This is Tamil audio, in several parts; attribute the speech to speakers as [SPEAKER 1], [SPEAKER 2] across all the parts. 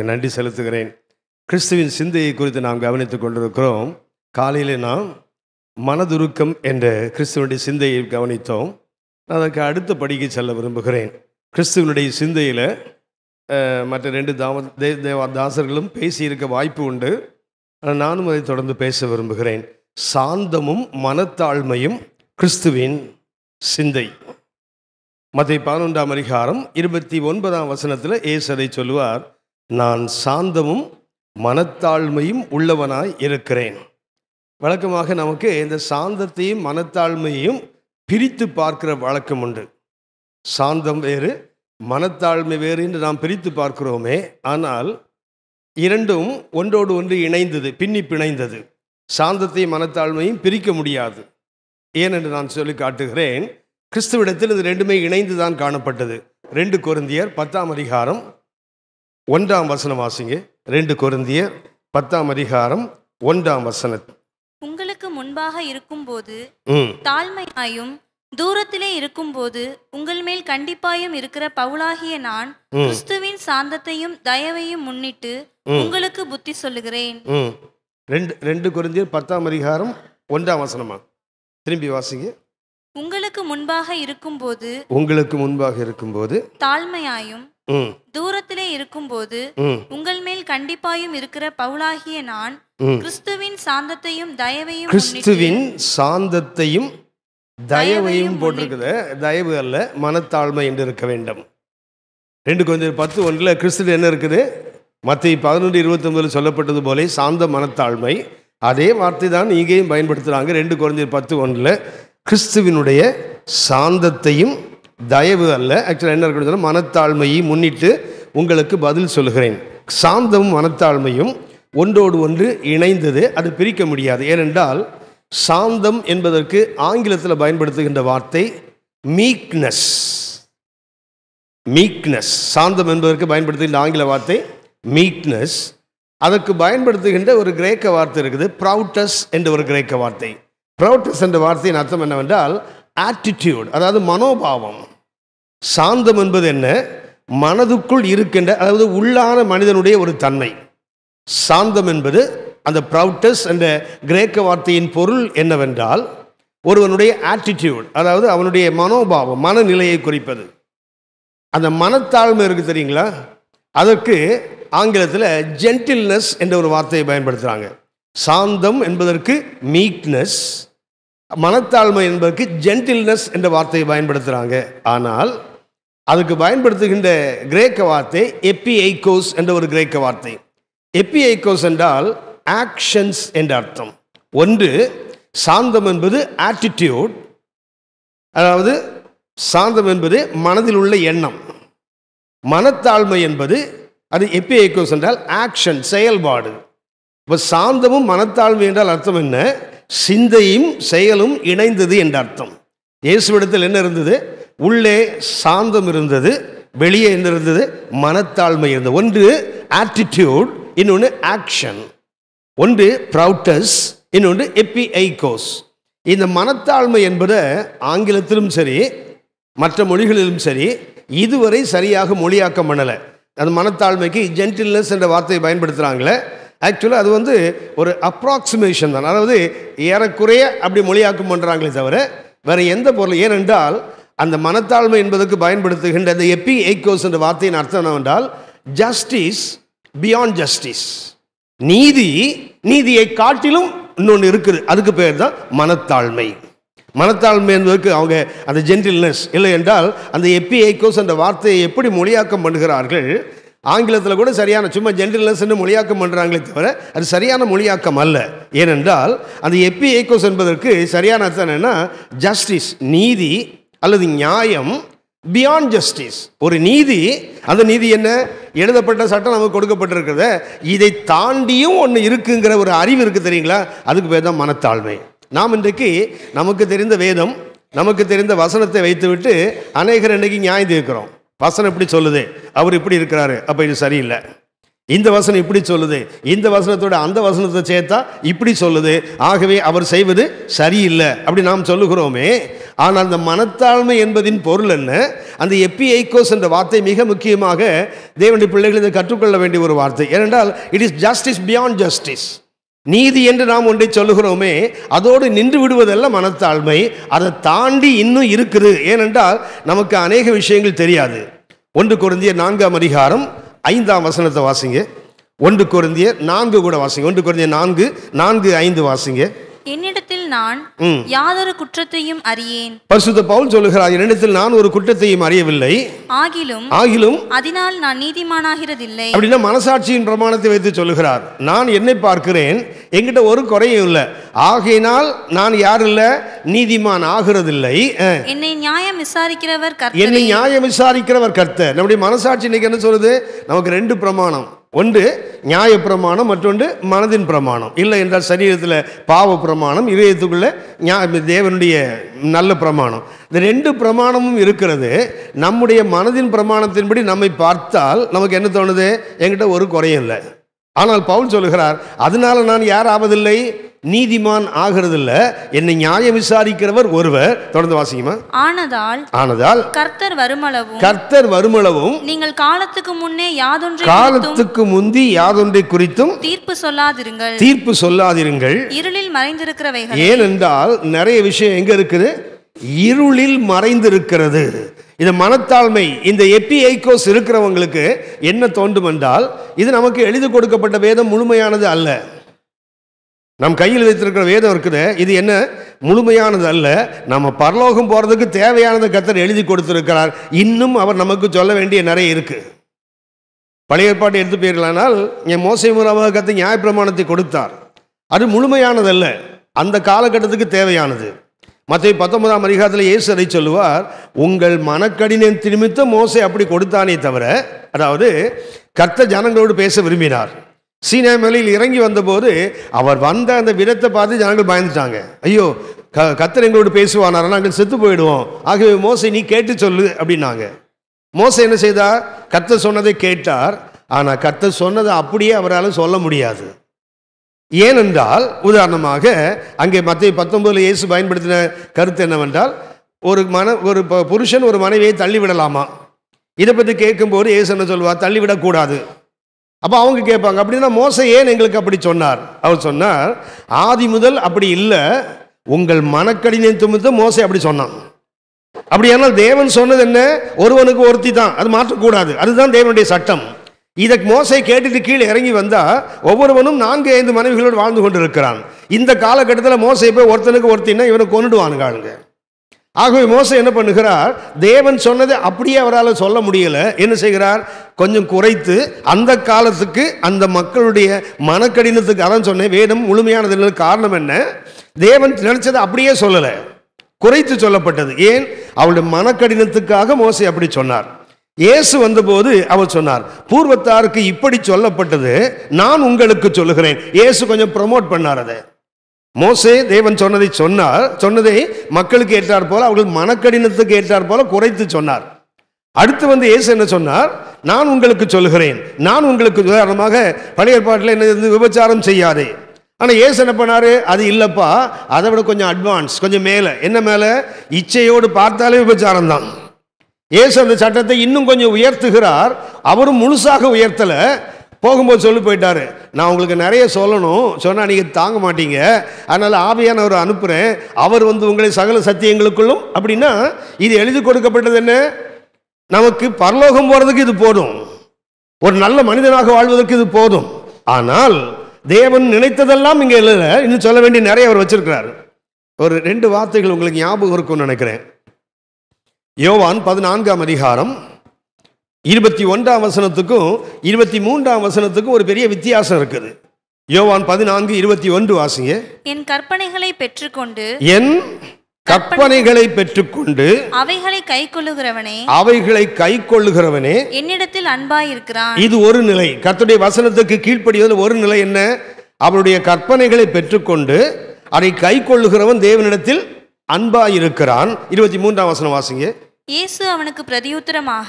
[SPEAKER 1] உங்களுக்கு நன்றி செலுத்துகிறேன் கிறிஸ்துவின் சிந்தையை குறித்து நாம் கவனித்துக் கொண்டிருக்கிறோம் காலையில் நாம் மனதுருக்கம் என்ற கிறிஸ்துவனுடைய சிந்தையை கவனித்தோம் அதற்கு அடுத்த படிக்கு செல்ல விரும்புகிறேன் கிறிஸ்துவனுடைய சிந்தையில் மற்ற ரெண்டு தாம தே தேவா தாசர்களும் பேசியிருக்க வாய்ப்பு உண்டு ஆனால் நானும் அதை தொடர்ந்து பேச விரும்புகிறேன் சாந்தமும் மனத்தாழ்மையும் கிறிஸ்துவின் சிந்தை மத்திய பதினொன்றாம் அதிகாரம் இருபத்தி ஒன்பதாம் வசனத்தில் ஏசதை சொல்லுவார் நான் சாந்தமும் மனத்தாழ்மையும் உள்ளவனாய் இருக்கிறேன் வழக்கமாக நமக்கு இந்த சாந்தத்தையும் மனத்தாழ்மையையும் பிரித்து பார்க்கிற வழக்கம் உண்டு சாந்தம் வேறு மனத்தாழ்மை வேறு என்று நாம் பிரித்து பார்க்கிறோமே ஆனால் இரண்டும் ஒன்றோடு ஒன்று இணைந்தது பின்னி பிணைந்தது சாந்தத்தையும் மனத்தாழ்மையும் பிரிக்க முடியாது ஏனென்று நான் சொல்லி காட்டுகிறேன் கிறிஸ்துவிடத்தில் இது ரெண்டுமே இணைந்து தான் காணப்பட்டது ரெண்டு குருந்தியர் பத்தாம் அதிகாரம் ஒன்றாம் வசனம் வாசிங்க ரெண்டு குருந்தியர் பத்தாம் அதிகாரம் ஒன்றாம் வசனம்
[SPEAKER 2] உங்களுக்கு முன்பாக இருக்கும் போது தாழ்மையாயும் தூரத்திலே போது உங்கள் மேல் கண்டிப்பாயும் இருக்கிற பவுலாகிய நான் கிறிஸ்துவின் சாந்தத்தையும் தயவையும் முன்னிட்டு உங்களுக்கு புத்தி சொல்லுகிறேன்
[SPEAKER 1] ரெண்டு ரெண்டு குருந்தியர் பத்தாம் அதிகாரம் ஒன்றாம் வசனமா திரும்பி வாசிங்க
[SPEAKER 2] உங்களுக்கு முன்பாக இருக்கும் போது
[SPEAKER 1] உங்களுக்கு முன்பாக இருக்கும் போது
[SPEAKER 2] தாழ்மையாயும் தூரத்திலே இருக்கும்போது உங்கள் மேல் கண்டிப்பாயும் இருக்கிற பவுலாகிய நான் கிறிஸ்துவின் சாந்தத்தையும் தயவையும் கிறிஸ்துவின்
[SPEAKER 1] சாந்தத்தையும் தயவையும் போட்டிருக்குது தயவு அல்ல மனத்தாழ்மை என்று இருக்க வேண்டும் ரெண்டு கொஞ்சம் பத்து ஒன்றில் கிறிஸ்துவ என்ன இருக்குது மற்ற பதினொன்று இருபத்தொம்பதில் சொல்லப்பட்டது போலே சாந்த மனத்தாழ்மை அதே வார்த்தை தான் இங்கேயும் பயன்படுத்துகிறாங்க ரெண்டு குழந்தை பத்து ஒன்றில் கிறிஸ்துவினுடைய சாந்தத்தையும் தயவு அல்ல ஆக்சுவலாக என்ன இருக்குன்னு மனத்தாழ்மையை முன்னிட்டு உங்களுக்கு பதில் சொல்கிறேன் சாந்தமும் மனத்தாழ்மையும் ஒன்றோடு ஒன்று இணைந்தது அது பிரிக்க முடியாது ஏனென்றால் சாந்தம் என்பதற்கு ஆங்கிலத்தில் பயன்படுத்துகின்ற வார்த்தை மீக்னஸ் மீக்னஸ் சாந்தம் என்பதற்கு பயன்படுத்துகின்ற ஆங்கில வார்த்தை மீக்னஸ் அதற்கு பயன்படுத்துகின்ற ஒரு கிரேக்க வார்த்தை இருக்குது ப்ரௌட்டஸ் என்ற ஒரு கிரேக்க வார்த்தை ப்ரௌட்டஸ் என்ற வார்த்தையின் அர்த்தம் என்னவென்றால் ஆட்டிடியூட் அதாவது மனோபாவம் சாந்தம் என்பது என்ன மனதுக்குள் இருக்கின்ற அதாவது உள்ளான மனிதனுடைய ஒரு தன்மை சாந்தம் என்பது அந்த ப்ரௌட்டஸ் என்ற கிரேக்க வார்த்தையின் பொருள் என்னவென்றால் ஒருவனுடைய ஆட்டிடியூட் அதாவது அவனுடைய மனோபாவம் மனநிலையை குறிப்பது அந்த மனத்தாழ்மை இருக்குது தெரியுங்களா அதற்கு ஆங்கிலத்தில் ஜென்டில்னஸ் என்ற ஒரு வார்த்தையை பயன்படுத்துகிறாங்க சாந்தம் என்பதற்கு மீக்னஸ் மனத்தாழ்மை என்பதற்கு ஜென்டில்னஸ் என்ற வார்த்தையை பயன்படுத்துகிறாங்க ஆனால் அதுக்கு பயன்படுத்துகின்ற கிரேக்க வார்த்தை எப்பி ஐகோஸ் என்ற ஒரு கிரேக்க வார்த்தை எப்பி ஐகோஸ் என்றால் ஆக்ஷன்ஸ் என்ற அர்த்தம் ஒன்று சாந்தம் என்பது ஆட்டிடியூட் அதாவது சாந்தம் என்பது மனதில் உள்ள எண்ணம் மனத்தாழ்மை என்பது அது எப்பி ஐகோஸ் என்றால் ஆக்ஷன் செயல்பாடு இப்போ சாந்தமும் மனத்தாழ்மை என்றால் அர்த்தம் என்ன சிந்தையும் செயலும் இணைந்தது என்ற அர்த்தம் இயேசுவிடத்தில் என்ன இருந்தது உள்ளே சாந்தம் இருந்தது வெளியே என்ன இருந்தது மனத்தாழ்மை இருந்தது ஒன்று ஆட்டிடியூட் இன்னொன்று ஆக்ஷன் ஒன்று ப்ரௌட்டஸ் இன்னொன்று எப்பி ஐகோஸ் இந்த மனத்தாழ்மை என்பதை ஆங்கிலத்திலும் சரி மற்ற மொழிகளிலும் சரி இதுவரை சரியாக மொழியாக்கம் பண்ணலை அந்த மனத்தாழ்மைக்கு ஜென்டில்னஸ் என்ற வார்த்தையை பயன்படுத்துகிறாங்களே ஆக்சுவலாக அது வந்து ஒரு அப்ராக்சிமேஷன் தான் அதாவது ஏறக்குறைய அப்படி மொழியாக்கம் பண்ணுறாங்களே தவிர வேறு எந்த பொருள் ஏனென்றால் அந்த மனத்தாழ்மை என்பதற்கு பயன்படுத்துகின்ற அந்த எப்பி எய்கோஸ் என்ற வார்த்தையின் அர்த்தம் என்னவென்றால் ஜஸ்டிஸ் பியாண்ட் ஜஸ்டிஸ் நீதி நீதியை காட்டிலும் இன்னொன்று இருக்குது அதுக்கு பேர் தான் மனத்தாழ்மை மனத்தாழ்மை என்பதற்கு அவங்க அந்த ஜென்டில்னஸ் இல்லை என்றால் அந்த எப்பி எய்கோஸ் என்ற வார்த்தையை எப்படி மொழியாக்கம் பண்ணுகிறார்கள் ஆங்கிலத்தில் கூட சரியான சும்மா ஜென்ரல் லெசன் மொழியாக்கம் பண்ணுறாங்களே தவிர அது சரியான மொழியாக்கம் அல்ல ஏனென்றால் அந்த எப்பி ஏக்கோஸ் என்பதற்கு சரியான அர்த்தம் என்னென்னா ஜஸ்டிஸ் நீதி அல்லது நியாயம் பியாண்ட் ஜஸ்டிஸ் ஒரு நீதி அந்த நீதி என்ன எழுதப்பட்ட சட்டம் நமக்கு கொடுக்கப்பட்டிருக்கிறத இதை தாண்டியும் ஒன்று இருக்குங்கிற ஒரு அறிவு இருக்குது தெரியுங்களா அதுக்கு பேர் தான் மனத்தாழ்மை நாம் இன்றைக்கு நமக்கு தெரிந்த வேதம் நமக்கு தெரிந்த வசனத்தை வைத்துவிட்டு அநேகர் இன்றைக்கு நியாயம் தீர்க்கிறோம் வசனம் இப்படி சொல்லுது அவர் இப்படி இருக்கிறாரு அப்போ இது சரியில்லை இந்த வசனம் இப்படி சொல்லுது இந்த வசனத்தோட அந்த வசனத்தை சேர்த்தா இப்படி சொல்லுது ஆகவே அவர் செய்வது சரியில்லை அப்படி நாம் சொல்லுகிறோமே ஆனால் அந்த மனத்தாழ்மை என்பதின் பொருள் என்ன அந்த எப்பி என்ற வார்த்தை மிக முக்கியமாக தேவனுடைய பிள்ளைகள் இதை கற்றுக்கொள்ள வேண்டிய ஒரு வார்த்தை ஏனென்றால் it is justice beyond justice நீதி என்று நாம் ஒன்றை சொல்லுகிறோமே அதோடு நின்று விடுவதல்ல மனத்தாழ்மை அதை தாண்டி இன்னும் இருக்குது ஏனென்றால் நமக்கு அநேக விஷயங்கள் தெரியாது ஒன்று குருந்திய நான்காம் அதிகாரம் ஐந்தாம் வசனத்தை வாசிங்க ஒன்று குருந்திய நான்கு கூட வாசிங்க ஒன்று குருந்திய நான்கு நான்கு ஐந்து வாசிங்க
[SPEAKER 2] நான் யாதொரு குற்றத்தையும் அறியேன்
[SPEAKER 1] பரிசுத்த பவுல் சொல்லுகிறார் என்னிடத்தில் நான் ஒரு குற்றத்தையும் அறியவில்லை
[SPEAKER 2] ஆகிலும் ஆகிலும் அதனால் நான் நீதிமானாகிறதில்லை அப்படின்னா
[SPEAKER 1] மனசாட்சியின் பிரமாணத்தை வைத்து சொல்லுகிறார் நான் என்னை பார்க்கிறேன் எங்கிட்ட ஒரு குறையும் இல்லை ஆகையினால் நான் யார் இல்லை நீதிமான் ஆகிறதில்லை
[SPEAKER 2] என்னை நியாயம் விசாரிக்கிறவர் என்னை
[SPEAKER 1] நியாயம் விசாரிக்கிறவர் கர்த்தர் நம்முடைய மனசாட்சி இன்னைக்கு என்ன சொல்லுது நமக்கு ரெண்டு பிரமாணம் ஒன்று நியாய பிரமாணம் மற்றொன்று மனதின் பிரமாணம் இல்லை என்றால் சரீரத்தில் பாவ பிரமாணம் இதயத்துக்குள்ளே ஞா தேவனுடைய நல்ல பிரமாணம் இந்த ரெண்டு பிரமாணமும் இருக்கிறது நம்முடைய மனதின் பிரமாணத்தின்படி நம்மை பார்த்தால் நமக்கு என்ன தோணுது என்கிட்ட ஒரு குறையும் இல்லை ஆனால் பவுல் சொல்கிறார் அதனால் நான் யார் ஆவதில்லை நீதிமான் இல்ல என்னை நியாயம் விசாரிக்கிறவர் ஒருவர் தொடர்ந்து வாசிக்குமா ஆனதால் ஆனதால்
[SPEAKER 2] கர்த்தர் வருமளவும்
[SPEAKER 1] கர்த்தர் வருமளவும்
[SPEAKER 2] நீங்கள் காலத்துக்கு முன்னே யாதொன்றை காலத்துக்கு
[SPEAKER 1] முந்தி யாதொன்றை குறித்தும்
[SPEAKER 2] தீர்ப்பு சொல்லாதிருங்கள்
[SPEAKER 1] தீர்ப்பு சொல்லாதிருங்கள்
[SPEAKER 2] இருளில் மறைந்திருக்கிறவை
[SPEAKER 1] ஏனென்றால் நிறைய விஷயம் எங்க இருக்குது இருளில் மறைந்திருக்கிறது இந்த மனத்தாழ்மை இந்த எப்பி ஐக்கோஸ் இருக்கிறவங்களுக்கு என்ன தோண்டும் என்றால் இது நமக்கு எழுதி கொடுக்கப்பட்ட வேதம் முழுமையானது அல்ல நம் கையில் வைத்திருக்கிற வேதம் இருக்குது இது என்ன முழுமையானது அல்ல நம்ம பரலோகம் போகிறதுக்கு தேவையானது கத்தர் எழுதி கொடுத்துருக்கிறார் இன்னும் அவர் நமக்கு சொல்ல வேண்டிய நிறைய இருக்குது பழைய ஏற்பாட்டை எடுத்து போயிடலானால் என் மோசை முறவகத்தை கத்தை நியாயப்பிரமாணத்தை கொடுத்தார் அது முழுமையானதல்ல அந்த காலகட்டத்துக்கு தேவையானது மற்ற பத்தொன்பதாம் அதிகாரத்தில் இயேசு அதை சொல்லுவார் உங்கள் மனக்கடினத்தின் நிமித்தம் மோசை அப்படி கொடுத்தானே தவிர அதாவது கர்த்த ஜனங்களோடு பேச விரும்பினார் சீனா மலையில் இறங்கி வந்தபோது அவர் வந்த அந்த விடத்தை பார்த்து ஜனங்கள் பயந்துட்டாங்க ஐயோ க கத்தர் எங்களோடு பேசுவானார் நாங்கள் செத்து போயிடுவோம் ஆகவே மோசை நீ கேட்டு சொல்லு அப்படின்னாங்க மோசை என்ன செய்தார் கத்தர் சொன்னதை கேட்டார் ஆனால் கத்தர் சொன்னதை அப்படியே அவரால் சொல்ல முடியாது ஏனென்றால் உதாரணமாக அங்கே மத்திய பத்தொன்பதில் இயேசு பயன்படுத்தின கருத்து என்னவென்றால் ஒரு மன ஒரு புருஷன் ஒரு மனைவியை தள்ளிவிடலாமா இதை பற்றி கேட்கும்போது இயேசு என்ன சொல்வார் தள்ளிவிடக்கூடாது அப்போ அவங்க கேட்பாங்க அப்படின்னா மோச ஏன் எங்களுக்கு அப்படி சொன்னார் அவர் சொன்னார் ஆதி முதல் அப்படி இல்லை உங்கள் மனக்கடினம் துமித்து மோசை அப்படி சொன்னான் அப்படி ஆனால் தேவன் சொன்னது என்ன ஒருவனுக்கு ஒருத்தி தான் அது மாற்றக்கூடாது அதுதான் தேவனுடைய சட்டம் இதை மோசை கேட்டுட்டு கீழே இறங்கி வந்தால் ஒவ்வொருவனும் நான்கு ஐந்து மனைவிகளோடு வாழ்ந்து கொண்டு இருக்கிறான் இந்த காலகட்டத்தில் மோசை போய் ஒருத்தனுக்கு ஒருத்தின்னா இவனை கொண்டுடுவானுங்க ஆளுங்க ஆகவே மோசம் என்ன பண்ணுகிறார் தேவன் சொன்னதை அப்படியே அவரால் சொல்ல முடியலை என்ன செய்கிறார் கொஞ்சம் குறைத்து அந்த காலத்துக்கு அந்த மக்களுடைய மனக்கடினத்துக்கு அதான் சொன்னேன் வேதம் முழுமையானதுன்னு காரணம் என்ன தேவன் நினச்சதை அப்படியே சொல்லலை குறைத்து சொல்லப்பட்டது ஏன் அவளுடைய மனக்கடினத்துக்காக மோசை அப்படி சொன்னார் இயேசு வந்தபோது அவர் சொன்னார் பூர்வத்தாருக்கு இப்படி சொல்லப்பட்டது நான் உங்களுக்கு சொல்லுகிறேன் இயேசு கொஞ்சம் ப்ரமோட் பண்ணார் அதை மோசே தேவன் சொன்னதை சொன்னார் சொன்னதை மக்களுக்கு ஏற்றார் போல அவர்கள் மனக்கடினத்துக்கு ஏற்றார் போல குறைத்து சொன்னார் அடுத்து வந்து இயேசு என்ன சொன்னார் நான் உங்களுக்கு சொல்கிறேன் நான் உங்களுக்கு உதாரணமாக பழைய ஏற்பாட்டில் என்ன விபச்சாரம் செய்யாதே ஆனால் ஏசு என்ன பண்ணார் அது இல்லைப்பா அதை விட கொஞ்சம் அட்வான்ஸ் கொஞ்சம் மேலே என்ன மேலே இச்சையோடு பார்த்தாலே விபச்சாரம் தான் ஏசு அந்த சட்டத்தை இன்னும் கொஞ்சம் உயர்த்துகிறார் அவரும் முழுசாக உயர்த்தலை போகும்போது சொல்லி போயிட்டாரு நான் உங்களுக்கு நிறைய சொல்லணும் சொன்னால் நீங்கள் தாங்க மாட்டீங்க அதனால் ஆவியான ஆவியானவர் அனுப்புகிறேன் அவர் வந்து உங்களை சகல சத்தியங்களுக்குள்ளும் அப்படின்னா இது எழுதி கொடுக்கப்பட்டது என்ன நமக்கு பரலோகம் போகிறதுக்கு இது போதும் ஒரு நல்ல மனிதனாக வாழ்வதற்கு இது போதும் ஆனால் தேவன் நினைத்ததெல்லாம் இங்கே இல்லை இன்னும் சொல்ல வேண்டிய நிறைய அவர் வச்சிருக்கிறார் ஒரு ரெண்டு வார்த்தைகள் உங்களுக்கு ஞாபகம் இருக்கும்னு நினைக்கிறேன் யோவான் பதினான்காம் அதிகாரம் இருபத்தி ஒன்றாம் வசனத்துக்கும் இருபத்தி மூன்றாம் வசனத்துக்கும் ஒரு பெரிய வித்தியாசம் இருக்குது யோவான் பதினான்கு இருபத்தி ஒன்று வாசிங்க
[SPEAKER 2] என் கற்பனைகளை பெற்றுக்கொண்டு
[SPEAKER 1] என் கற்பனைகளை பெற்றுக்கொண்டு
[SPEAKER 2] அவைகளை கை கொள்ளுகிறவனே
[SPEAKER 1] அவைகளை கை கொள்ளுகிறவனே
[SPEAKER 2] என்னிடத்தில் அன்பாயிருக்கிறான் இது
[SPEAKER 1] ஒரு நிலை கத்துடைய வசனத்துக்கு கீழ்ப்படிவதில் ஒரு நிலை என்ன அவருடைய கற்பனைகளை பெற்றுக்கொண்டு அதை கை கொள்ளுகிறவன் தேவனிடத்தில் அன்பாயிருக்கிறான் இருபத்தி மூன்றாம் வசனம் வாசிங்க
[SPEAKER 2] இயேசு அவனுக்கு பிரதியுத்தரமாக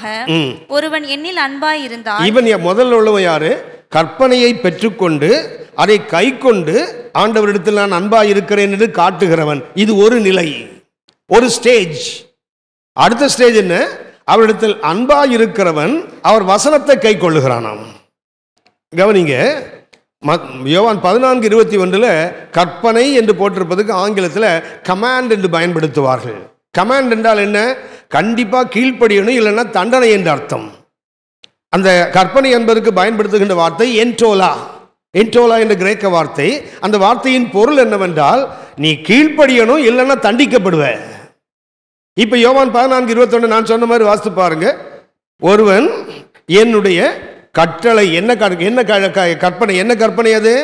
[SPEAKER 2] ஒருவன் என்னில் அன்பாய் இருந்தான்
[SPEAKER 1] இவன் முதல்ல உள்ளவன் யாரு கற்பனையை பெற்றுக்கொண்டு அதை கை கொண்டு ஆண்டவரிடத்தில் நான் அன்பாய் இருக்கிறேன் என்று காட்டுகிறவன் இது ஒரு நிலை ஒரு ஸ்டேஜ் அடுத்த ஸ்டேஜ் என்ன அவரிடத்தில் அன்பாய் இருக்கிறவன் அவர் வசனத்தை கை கொள்ளுகிறானாம் கவனிங்க யோவான் பதினான்கு இருபத்தி ஒன்றில் கற்பனை என்று போட்டிருப்பதுக்கு ஆங்கிலத்தில் கமாண்ட் என்று பயன்படுத்துவார்கள் கமாண்ட் என்றால் என்ன கண்டிப்பாக கீழ்ப்படியணும் இல்லைன்னா தண்டனை என்ற அர்த்தம் அந்த கற்பனை என்பதற்கு பயன்படுத்துகின்ற வார்த்தை என்டோலா என்டோலா என்ற கிரேக்க வார்த்தை அந்த வார்த்தையின் பொருள் என்னவென்றால் நீ கீழ்ப்படியணும் இல்லைன்னா தண்டிக்கப்படுவ இப்போ யோவான் பதினான்கு இருபத்தொன்று நான் சொன்ன மாதிரி வாசித்து பாருங்க ஒருவன் என்னுடைய கட்டளை என்ன என்ன கற்பனை என்ன கற்பனை அது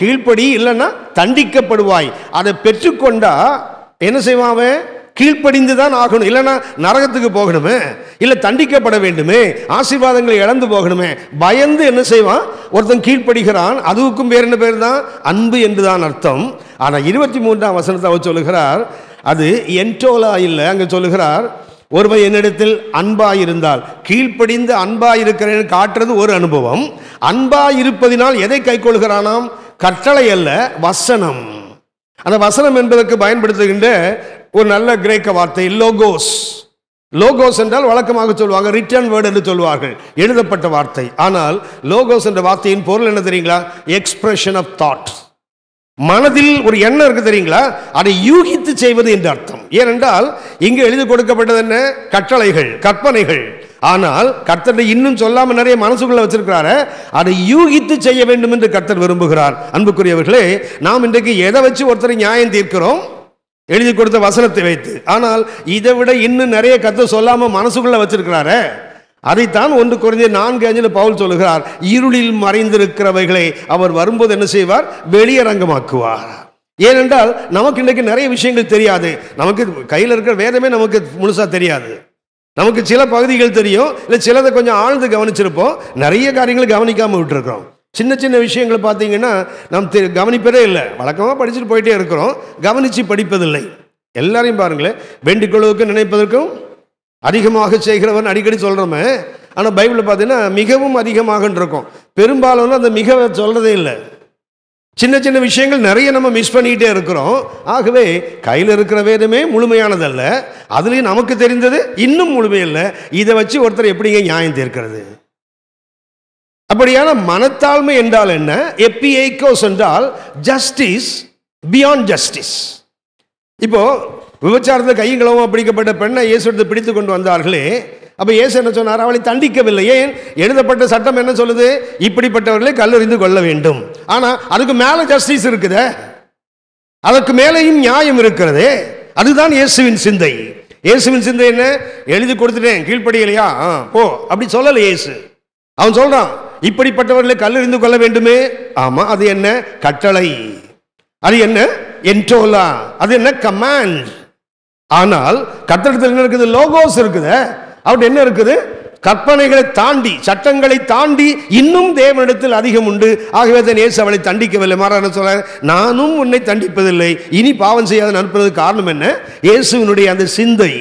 [SPEAKER 1] கீழ்ப்படி இல்லைன்னா தண்டிக்கப்படுவாய் அதை பெற்றுக்கொண்டா என்ன செய்வான் அவன் கீழ்ப்படிந்து தான் ஆகணும் இல்லைன்னா நரகத்துக்கு போகணுமே இல்லை தண்டிக்கப்பட வேண்டுமே ஆசீர்வாதங்களை இழந்து போகணுமே பயந்து என்ன செய்வான் ஒருத்தன் கீழ்ப்படுகிறான் அதுவுக்கும் பேர் என்ன பேர் தான் அன்பு என்று தான் அர்த்தம் ஆனால் இருபத்தி மூன்றாம் வசனத்தை அவர் சொல்லுகிறார் அது என்டோலா இல்லை அங்கே சொல்லுகிறார் ஒருவன் என்னிடத்தில் அன்பாக இருந்தால் கீழ்ப்படிந்து அன்பாக இருக்கிறேன்னு காட்டுறது ஒரு அனுபவம் அன்பாக இருப்பதினால் எதை கைக்கொள்கிறானாம் கட்டளை அல்ல வசனம் அந்த வசனம் என்பதற்கு பயன்படுத்துகின்ற ஒரு நல்ல கிரேக்க வார்த்தை லோகோஸ் லோகோஸ் என்றால் வழக்கமாக சொல்லுவாங்க ரிட்டர்ன் வேர்டு என்று சொல்வார்கள் எழுதப்பட்ட வார்த்தை ஆனால் லோகோஸ் என்ற வார்த்தையின் பொருள் என்ன தெரியுங்களா எக்ஸ்பிரஷன் ஆஃப் தாட் மனதில் ஒரு எண்ணம் இருக்கு தெரியுங்களா அதை யூகித்து செய்வது என்று அர்த்தம் ஏனென்றால் இங்கு எழுதி கொடுக்கப்பட்டது என்ன கட்டளைகள் கற்பனைகள் ஆனால் கர்த்தரை இன்னும் சொல்லாமல் நிறைய மனசுக்குள்ளே வச்சிருக்கிறாரு அதை யூகித்து செய்ய வேண்டும் என்று கர்த்தர் விரும்புகிறார் அன்புக்குரியவர்களே நாம் இன்றைக்கு எதை வச்சு ஒருத்தர் நியாயம் தீர்க்கிறோம் எழுதி கொடுத்த வசனத்தை வைத்து ஆனால் இதை விட இன்னும் நிறைய கர்த்தர் சொல்லாமல் மனசுக்குள்ளே வச்சிருக்கிறாரு அதைத்தான் ஒன்று குறைஞ்ச நான்கு அஞ்சில் பவுல் சொல்லுகிறார் இருளில் மறைந்திருக்கிறவைகளை அவர் வரும்போது என்ன செய்வார் வெளியரங்கமாக்குவார் ஏனென்றால் நமக்கு இன்றைக்கு நிறைய விஷயங்கள் தெரியாது நமக்கு கையில் இருக்கிற வேதமே நமக்கு முழுசாக தெரியாது நமக்கு சில பகுதிகள் தெரியும் இல்லை சிலதை கொஞ்சம் ஆழ்ந்து கவனிச்சிருப்போம் நிறைய காரியங்கள் கவனிக்காமல் விட்டுருக்கோம் சின்ன சின்ன விஷயங்கள் பார்த்தீங்கன்னா தெ கவனிப்பதே இல்லை வழக்கமாக படிச்சுட்டு போயிட்டே இருக்கிறோம் கவனித்து படிப்பதில்லை எல்லாரையும் பாருங்களேன் வேண்டுகொள்வுக்கு நினைப்பதற்கும் அதிகமாக செய்கிறவன் அடிக்கடி சொல்கிறோமே ஆனால் பைபிளில் பார்த்தீங்கன்னா மிகவும் அதிகமாக இருக்கும் பெரும்பாலும் அந்த மிக சொல்கிறதே இல்லை சின்ன சின்ன விஷயங்கள் நிறைய நம்ம மிஸ் பண்ணிக்கிட்டே இருக்கிறோம் ஆகவே கையில் இருக்கிற வேதமே முழுமையானதல்ல அதுலேயும் நமக்கு தெரிந்தது இன்னும் முழுமையில்லை இதை வச்சு ஒருத்தர் எப்படிங்க நியாயம் தீர்க்கிறது அப்படியான மனத்தாழ்மை என்றால் என்ன எப்பிஐகோஸ் என்றால் ஜஸ்டிஸ் பியாண்ட் ஜஸ்டிஸ் இப்போ விபச்சாரத்தில் கையங்களவும் பிடிக்கப்பட்ட பெண்ணை எடுத்து பிடித்து கொண்டு வந்தார்களே அப்போ இயேசு என்ன சொன்னார் அவளை தண்டிக்கவில்லை ஏன் எழுதப்பட்ட சட்டம் என்ன சொல்லுது இப்படிப்பட்டவர்களை கல்லறிந்து கொள்ள வேண்டும் ஆனால் அதுக்கு மேலே ஜஸ்டிஸ் இருக்குது அதற்கு மேலேயும் நியாயம் இருக்கிறது அதுதான் இயேசுவின் சிந்தை இயேசுவின் சிந்தை என்ன எழுதி கொடுத்துட்டேன் கீழ்ப்படியலையா போ அப்படி சொல்லலை இயேசு அவன் சொல்றான் இப்படிப்பட்டவர்களை கல்லறிந்து கொள்ள வேண்டுமே ஆமா அது என்ன கட்டளை அது என்ன என்ட்ரோலா அது என்ன கமாண்ட் ஆனால் கட்டடத்தில் என்ன இருக்குது லோகோஸ் இருக்குது அப்படி என்ன இருக்குது கற்பனைகளை தாண்டி சட்டங்களை தாண்டி இன்னும் தேவனிடத்தில் அதிகம் உண்டு ஆகவே தான் ஏசு அவளை தண்டிக்கவில்லை மாறான சொல்ல நானும் உன்னை தண்டிப்பதில்லை இனி பாவம் செய்யாத அனுப்புறது காரணம் என்ன இயேசுவினுடைய அந்த சிந்தை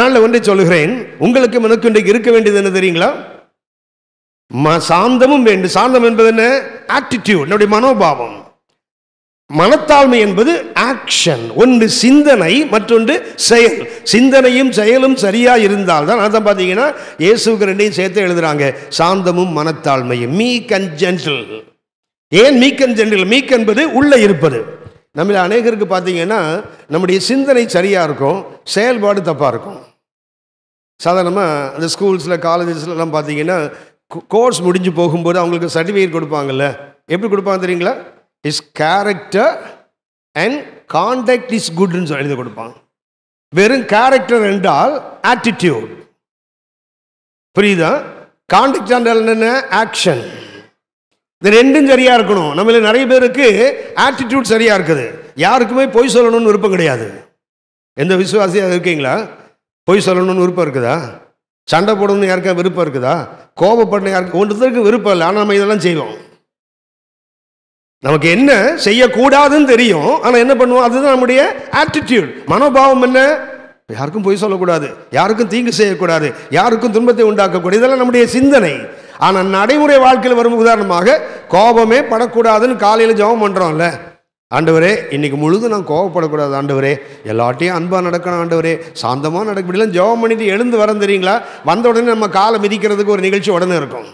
[SPEAKER 1] நான் ஒன்றை சொல்லுகிறேன் உங்களுக்கு எனக்கு இன்றைக்கு இருக்க வேண்டியது என்ன தெரியுங்களா சாந்தமும் வேண்டும் சாந்தம் என்பது என்ன ஆட்டிடியூட் என்னுடைய மனோபாவம் மனத்தாழ்மை என்பது ஆக்ஷன் ஒன்று சிந்தனை மற்றொன்று செயல் சிந்தனையும் செயலும் சரியாக இருந்தால் தான் அதை பார்த்தீங்கன்னா இயேசுக்கு ரெண்டையும் சேர்த்து எழுதுகிறாங்க சாந்தமும் மனத்தாழ்மையும் மீக் அண்ட் ஜென்டில் ஏன் மீக் அண்ட் ஜென்டில் மீக் என்பது உள்ளே இருப்பது நம்மள அநேகருக்கு பார்த்தீங்கன்னா நம்முடைய சிந்தனை சரியாக இருக்கும் செயல்பாடு தப்பாக இருக்கும் சாதாரணமாக அந்த ஸ்கூல்ஸில் காலேஜஸ்லாம் பார்த்தீங்கன்னா கோர்ஸ் முடிஞ்சு போகும்போது அவங்களுக்கு சர்டிஃபிகேட் கொடுப்பாங்கல்ல எப்படி கொடுப்பாங்க தெரியுங்களா is character and contact is குட்னு சொல்லி எழுதி கொடுப்பான் வெறும் கேரக்டர் என்றால் ஆட்டிடியூட் புரியுதா கான்டாக்ட் என்றால் என்னென்ன ஆக்ஷன் இது ரெண்டும் சரியாக இருக்கணும் நம்மள நிறைய பேருக்கு ஆட்டிடியூட் சரியாக இருக்குது யாருக்குமே பொய் சொல்லணும்னு விருப்பம் கிடையாது எந்த விசுவாசியாக இருக்கீங்களா பொய் சொல்லணும்னு விருப்பம் இருக்குதா சண்டை போடணும்னு யாருக்கா விருப்பம் இருக்குதா கோபப்படணும் யாருக்கு ஒன்றுத்தருக்கு விருப்பம் இல்லை ஆனால் நம்ம இதெல்லாம் செய்வோம் நமக்கு என்ன செய்யக்கூடாதுன்னு தெரியும் ஆனால் என்ன பண்ணுவோம் அதுதான் நம்முடைய ஆட்டிடியூட் மனோபாவம் என்ன யாருக்கும் பொய் சொல்லக்கூடாது யாருக்கும் தீங்கு செய்யக்கூடாது யாருக்கும் துன்பத்தை உண்டாக்கக்கூடாது இதெல்லாம் நம்முடைய சிந்தனை ஆனால் நடைமுறை வாழ்க்கையில் வரும் உதாரணமாக கோபமே படக்கூடாதுன்னு காலையில் ஜபம் பண்ணுறோம்ல ஆண்டவரே இன்னைக்கு முழுதும் நான் கோபப்படக்கூடாது ஆண்டவரே எல்லாட்டையும் அன்பாக நடக்கணும் ஆண்டவரே சாந்தமாக நடக்க முடியல ஜபம் பண்ணிட்டு எழுந்து வரேன் தெரியுங்களா வந்த உடனே நம்ம காலை மிதிக்கிறதுக்கு ஒரு நிகழ்ச்சி உடனே இருக்கும்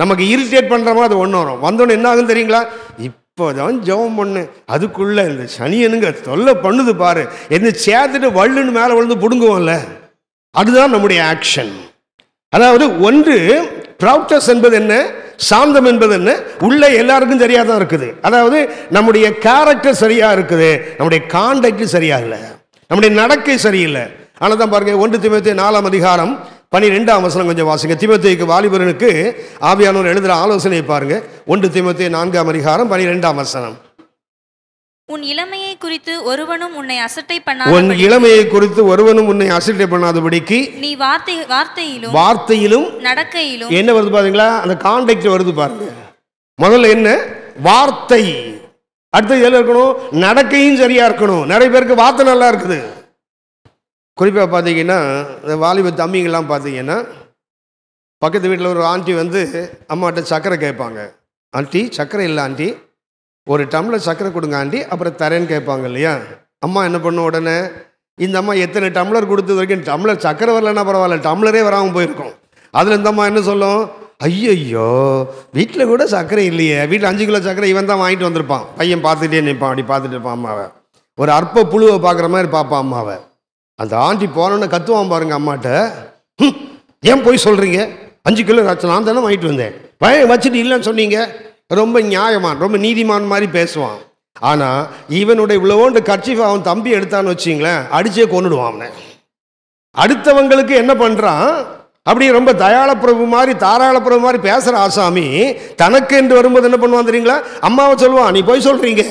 [SPEAKER 1] நமக்கு இரிட்டேட் பண்ணுறமோ அது ஒன்று வரும் வந்தோன்னு என்ன ஆகும் தெரியுங்களா இப்போ தான் ஜெபம் பண்ணு அதுக்குள்ளே இந்த சனியனுங்க தொல்லை பண்ணுது பாரு எந்த சேர்த்துட்டு வள்ளுன்னு மேலே விழுந்து பிடுங்குவோம்ல அதுதான் நம்முடைய ஆக்ஷன் அதாவது ஒன்று ப்ரௌட்டஸ் என்பது என்ன சாந்தம் என்பது என்ன உள்ள எல்லாருக்கும் சரியாக தான் இருக்குது அதாவது நம்முடைய கேரக்டர் சரியாக இருக்குது நம்முடைய காண்டக்ட் சரியாக இல்லை நம்முடைய நடக்கை சரியில்லை ஆனால் தான் பாருங்கள் ஒன்று திமுக நாலாம் அதிகாரம் பனிரெண்டாம் வசனம் கொஞ்சம் வாசிங்க திமுத்தைக்கு வாலிபரனுக்கு ஆவியானவர் எழுதுகிற ஆலோசனை பாருங்க ஒன்று திமுத்திய நான்காம் அதிகாரம் பனிரெண்டாம் வசனம்
[SPEAKER 2] உன் இளமையை குறித்து ஒருவனும் உன்னை அசட்டை பண்ணாத உன் இளமையை
[SPEAKER 1] குறித்து ஒருவனும் உன்னை அசட்டை பண்ணாதபடிக்கு
[SPEAKER 2] நீ வார்த்தை வார்த்தையிலும் வார்த்தையிலும் நடக்கையிலும்
[SPEAKER 1] என்ன வருது பாருங்களா அந்த கான்டெக்ட் வருது பாருங்க முதல்ல என்ன வார்த்தை அடுத்தது எதுல இருக்கணும் நடக்கையும் சரியா இருக்கணும் நிறைய பேருக்கு வார்த்தை நல்லா இருக்குது குறிப்பாக பார்த்தீங்கன்னா இந்த வாலிப தம்பிங்கெல்லாம் பார்த்தீங்கன்னா பக்கத்து வீட்டில் ஒரு ஆண்டி வந்து அம்மாட்ட சர்க்கரை கேட்பாங்க ஆண்டி சர்க்கரை இல்லை ஆண்டி ஒரு டம்ளர் சர்க்கரை கொடுங்க ஆண்டி அப்புறம் தரேன்னு கேட்பாங்க இல்லையா அம்மா என்ன பண்ணும் உடனே இந்த அம்மா எத்தனை டம்ளர் கொடுத்தது வரைக்கும் டம்ளர் சர்க்கரை வரலன்னா பரவாயில்ல டம்ளரே வராமல் போயிருக்கோம் அதில் இந்த அம்மா என்ன சொல்லும் ஐயோ வீட்டில் கூட சர்க்கரை இல்லையே வீட்டில் அஞ்சு கிலோ சர்க்கரை இவன் தான் வாங்கிட்டு வந்திருப்பான் பையன் பார்த்துட்டே நிற்பான் அப்படி பார்த்துட்டு இருப்பான் அம்மாவை ஒரு அற்ப புழுவை பார்க்குற மாதிரி பார்ப்பான் அம்மாவை அந்த ஆண்டி போனோன்னு கத்துவான் பாருங்க அம்மாட்ட ஏன் போய் சொல்கிறீங்க அஞ்சு கிலோ ராச்சு நான் தானே வாங்கிட்டு வந்தேன் பயம் வச்சுட்டு இல்லைன்னு சொன்னீங்க ரொம்ப நியாயமான் ரொம்ப நீதிமான் மாதிரி பேசுவான் ஆனால் இவனுடைய இவ்வளவோண்டு கட்சிஃப் அவன் தம்பி எடுத்தான்னு வச்சிங்களேன் அடிச்சே கொண்டுடுவான் அவனை அடுத்தவங்களுக்கு என்ன பண்ணுறான் அப்படி ரொம்ப தயாளப்பிரபு மாதிரி தாராளப்பிரபு மாதிரி பேசுகிற ஆசாமி தனக்கு என்று வரும்போது என்ன பண்ணுவான் தெரியுங்களா அம்மாவை சொல்லுவான் நீ போய் சொல்கிறீங்க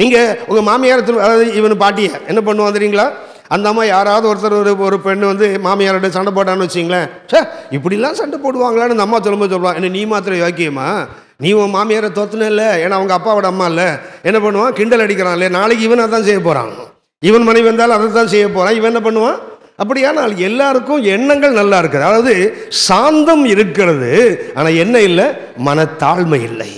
[SPEAKER 1] நீங்கள் உங்கள் மாமியார் அதாவது இவனு பாட்டியை என்ன பண்ணுவான் தெரியுங்களா அந்த அம்மா யாராவது ஒருத்தர் ஒரு ஒரு பெண் வந்து மாமியாரோட சண்டை போட்டான்னு வச்சிங்களேன் சே இப்படிலாம் சண்டை போடுவாங்களான்னு அம்மா சொல்லும்போது சொல்லுவான் என்ன நீ மாத்திரை யோக்கியமா நீ உன் மாமியாரை தோத்துனே இல்லை ஏன்னா அவங்க அப்பாவோட அம்மா இல்லை என்ன பண்ணுவான் கிண்டல் அடிக்கிறான் இல்லை நாளைக்கு இவன் அதான் செய்ய போகிறான் இவன் மனைவி வந்தாலும் அதை தான் செய்ய போகிறான் இவன் என்ன பண்ணுவான் அப்படியானால் எல்லாருக்கும் எண்ணங்கள் நல்லா இருக்குது அதாவது சாந்தம் இருக்கிறது ஆனால் என்ன இல்லை மனத்தாழ்மை இல்லை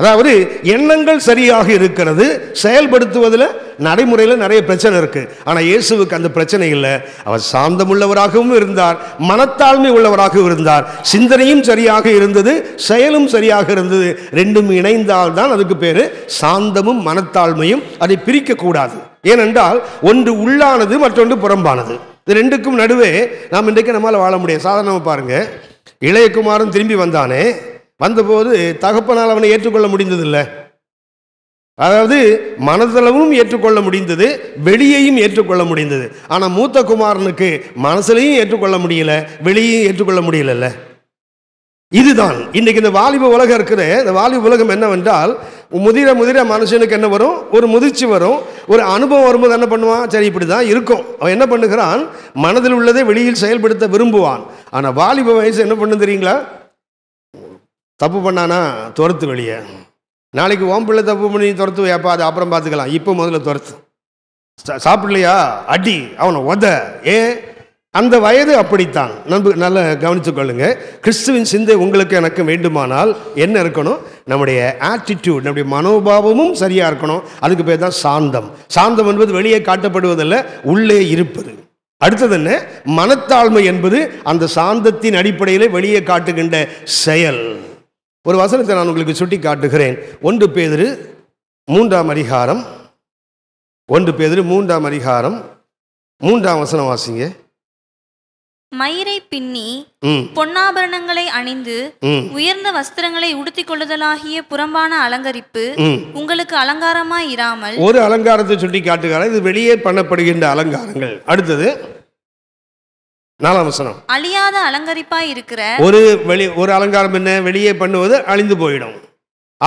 [SPEAKER 1] அதாவது எண்ணங்கள் சரியாக இருக்கிறது செயல்படுத்துவதில் நடைமுறையில் நிறைய பிரச்சனை இருக்குது ஆனால் இயேசுவுக்கு அந்த பிரச்சனை இல்லை அவர் சாந்தம் உள்ளவராகவும் இருந்தார் மனத்தாழ்மை உள்ளவராகவும் இருந்தார் சிந்தனையும் சரியாக இருந்தது செயலும் சரியாக இருந்தது ரெண்டும் இணைந்தால் தான் அதுக்கு பேர் சாந்தமும் மனத்தாழ்மையும் அதை பிரிக்கக்கூடாது ஏனென்றால் ஒன்று உள்ளானது மற்றொன்று புறம்பானது இது ரெண்டுக்கும் நடுவே நாம் இன்றைக்கு நம்மளால் வாழ முடியும் சாதாரணமாக பாருங்கள் இளையகுமாரன் திரும்பி வந்தானே வந்தபோது தகப்பனால் அவனை ஏற்றுக்கொள்ள முடிந்ததில்லை அதாவது மனதளவும் ஏற்றுக்கொள்ள முடிந்தது வெளியையும் ஏற்றுக்கொள்ள முடிந்தது ஆனால் மூத்த குமாரனுக்கு மனசுலையும் ஏற்றுக்கொள்ள முடியல வெளியையும் ஏற்றுக்கொள்ள முடியலல்ல இதுதான் இன்றைக்கி இந்த வாலிப உலகம் இருக்கிற இந்த வாலிப உலகம் என்னவென்றால் முதிர முதிர மனுஷனுக்கு என்ன வரும் ஒரு முதிர்ச்சி வரும் ஒரு அனுபவம் வரும்போது என்ன பண்ணுவான் சரி இப்படி தான் இருக்கும் அவன் என்ன பண்ணுகிறான் மனதில் உள்ளதை வெளியில் செயல்படுத்த விரும்புவான் ஆனால் வாலிப வயசு என்ன பண்ணு தெரியுங்களா தப்பு பண்ணானா துரத்து வெளியே நாளைக்கு ஓம் பிள்ளை தப்பு பண்ணி துரத்து வைப்பா அது அப்புறம் பார்த்துக்கலாம் இப்போ முதல்ல துரத்து சாப்பிடலையா அடி அவனை உத ஏ அந்த வயது அப்படித்தான் நம்ப நல்லா கவனித்து கொள்ளுங்க கிறிஸ்துவின் சிந்தை உங்களுக்கு எனக்கு வேண்டுமானால் என்ன இருக்கணும் நம்முடைய ஆட்டிடியூட் நம்முடைய மனோபாவமும் சரியாக இருக்கணும் அதுக்கு பேர் தான் சாந்தம் சாந்தம் என்பது வெளியே காட்டப்படுவதில்லை உள்ளே இருப்பது அடுத்தது என்ன மனத்தாழ்மை என்பது அந்த சாந்தத்தின் அடிப்படையில் வெளியே காட்டுகின்ற செயல் ஒரு வசனத்தை நான் உங்களுக்கு சுட்டி காட்டுகிறேன் ஒன்று பேதிரு மூன்றாம் அதிகாரம் ஒன்று பேதிரு மூன்றாம் அதிகாரம் மூன்றாம் வசனம் வாசிங்க
[SPEAKER 2] மயிரை பின்னி பொன்னாபரணங்களை அணிந்து உயர்ந்த வஸ்திரங்களை உடுத்திக் கொள்ளுதலாகிய புறம்பான அலங்கரிப்பு உங்களுக்கு அலங்காரமாய் இராமல் ஒரு
[SPEAKER 1] அலங்காரத்தை சுட்டி காட்டுகிறார் இது வெளியே பண்ணப்படுகின்ற அலங்காரங்கள் அடுத்தது நாலாம் வசனம்
[SPEAKER 2] அழியாத அலங்கரிப்பாய் இருக்கிற ஒரு
[SPEAKER 1] வெளி ஒரு அலங்காரம் என்ன வெளியே பண்ணுவது அழிந்து போயிடும்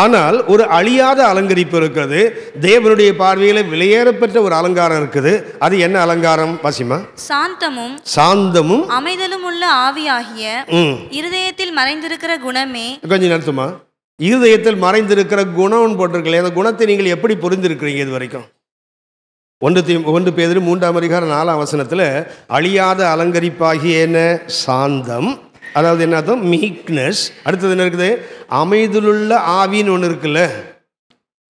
[SPEAKER 1] ஆனால் ஒரு அழியாத அலங்கரிப்பு இருக்கிறது தேவனுடைய பார்வையில வெளியேறப்பெற்ற ஒரு அலங்காரம் இருக்குது அது என்ன அலங்காரம் வாசிமா
[SPEAKER 2] சாந்தமும்
[SPEAKER 1] சாந்தமும்
[SPEAKER 2] அமைதலும் உள்ள ஆவியாகிய இருதயத்தில் மறைந்திருக்கிற குணமே
[SPEAKER 1] கொஞ்சம் நடத்துமா இருதயத்தில் மறைந்திருக்கிற குணம்னு போட்டிருக்கல அந்த குணத்தை நீங்கள் எப்படி புரிந்திருக்கிறீங்க இது வரைக்கும் ஒன்று தீ ஒன்று பேர் மூன்றாம் அதிகாரம் நாலாம் வசனத்தில் அழியாத அலங்கரிப்பாகியன சாந்தம் அதாவது என்ன அர்த்தம் மீக்னஸ் அடுத்தது என்ன இருக்குது அமைதிலுள்ள ஆவின்னு ஒன்று இருக்குல்ல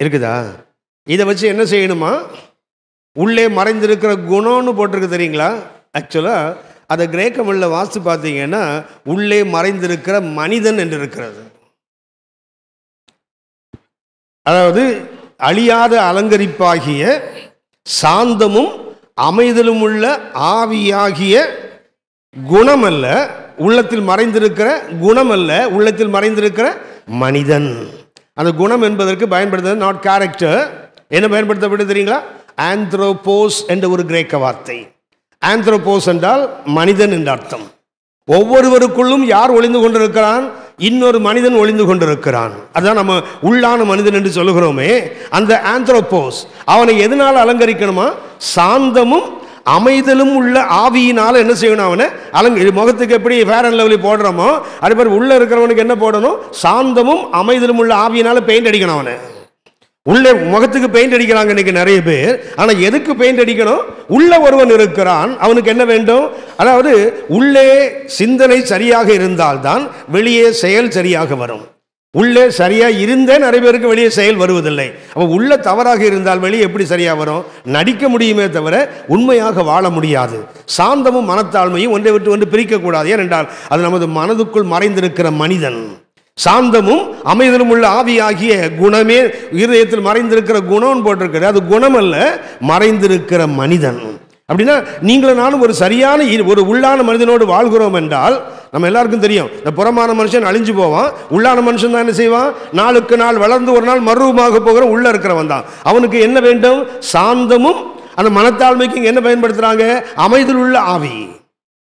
[SPEAKER 1] இருக்குதா இதை வச்சு என்ன செய்யணுமா உள்ளே மறைந்திருக்கிற குணம்னு போட்டிருக்கு தெரியுங்களா ஆக்சுவலாக அதை கிரேக்க மொழியில் வாஸ்து பார்த்தீங்கன்னா உள்ளே மறைந்திருக்கிற மனிதன் என்று இருக்கிறது அதாவது அழியாத அலங்கரிப்பாகிய சாந்தமும் அமைதலும் உள்ள ஆவியாகிய குணம் அல்ல உள்ளத்தில் மறைந்திருக்கிற குணம் அல்ல உள்ளத்தில் மறைந்திருக்கிற மனிதன் அந்த குணம் என்பதற்கு பயன்படுத்துவது நாட் கேரக்டர் என்ன பயன்படுத்தப்பட்டு தெரியுங்களா ஆந்த்ரோபோஸ் என்ற ஒரு கிரேக்க வார்த்தை ஆந்த்ரோபோஸ் என்றால் மனிதன் என்ற அர்த்தம் ஒவ்வொருவருக்குள்ளும் யார் ஒளிந்து கொண்டிருக்கிறான் இன்னொரு மனிதன் ஒளிந்து கொண்டிருக்கிறான் அதுதான் நம்ம உள்ளான மனிதன் என்று சொல்லுகிறோமே அந்த ஆந்த்ரோபோஸ் அவனை எதனால் அலங்கரிக்கணுமா சாந்தமும் அமைதலும் உள்ள ஆவியினால் என்ன செய்யணும் அவனை அலங்க முகத்துக்கு எப்படி ஃபேர் அண்ட் லவ்லி போடுறோமோ அதே மாதிரி உள்ளே இருக்கிறவனுக்கு என்ன போடணும் சாந்தமும் அமைதலும் உள்ள ஆவியினால் பெயிண்ட் அடிக்கணும் அவனை உள்ளே முகத்துக்கு பெயிண்ட் அடிக்கிறாங்க இன்னைக்கு நிறைய பேர் ஆனால் எதுக்கு பெயிண்ட் அடிக்கணும் உள்ளே ஒருவன் இருக்கிறான் அவனுக்கு என்ன வேண்டும் அதாவது உள்ளே சிந்தனை சரியாக இருந்தால்தான் வெளியே செயல் சரியாக வரும் உள்ளே சரியாக இருந்தே நிறைய பேருக்கு வெளியே செயல் வருவதில்லை அப்போ உள்ள தவறாக இருந்தால் வெளியே எப்படி சரியாக வரும் நடிக்க முடியுமே தவிர உண்மையாக வாழ முடியாது சாந்தமும் மனத்தாழ்மையும் ஒன்றை விட்டு ஒன்று பிரிக்கக்கூடாது ஏனென்றால் அது நமது மனதுக்குள் மறைந்திருக்கிற மனிதன் சாந்தமும் அமைதலும் உள்ள ஆவி ஆகிய குணமே இருதயத்தில் மறைந்திருக்கிற குணம்னு போட்டிருக்கிறது அது குணம் அல்ல மறைந்திருக்கிற மனிதன் அப்படின்னா நீங்களும் நானும் ஒரு சரியான ஒரு உள்ளான மனிதனோடு வாழ்கிறோம் என்றால் நம்ம எல்லாருக்கும் தெரியும் இந்த புறமான மனுஷன் அழிஞ்சு போவான் உள்ளான மனுஷன் தான் என்ன செய்வான் நாளுக்கு நாள் வளர்ந்து ஒரு நாள் மறுரூபமாக போகிற உள்ளே இருக்கிறவன் தான் அவனுக்கு என்ன வேண்டும் சாந்தமும் அந்த மனத்தாழ்மைக்கு என்ன பயன்படுத்துகிறாங்க அமைதியில் உள்ள ஆவி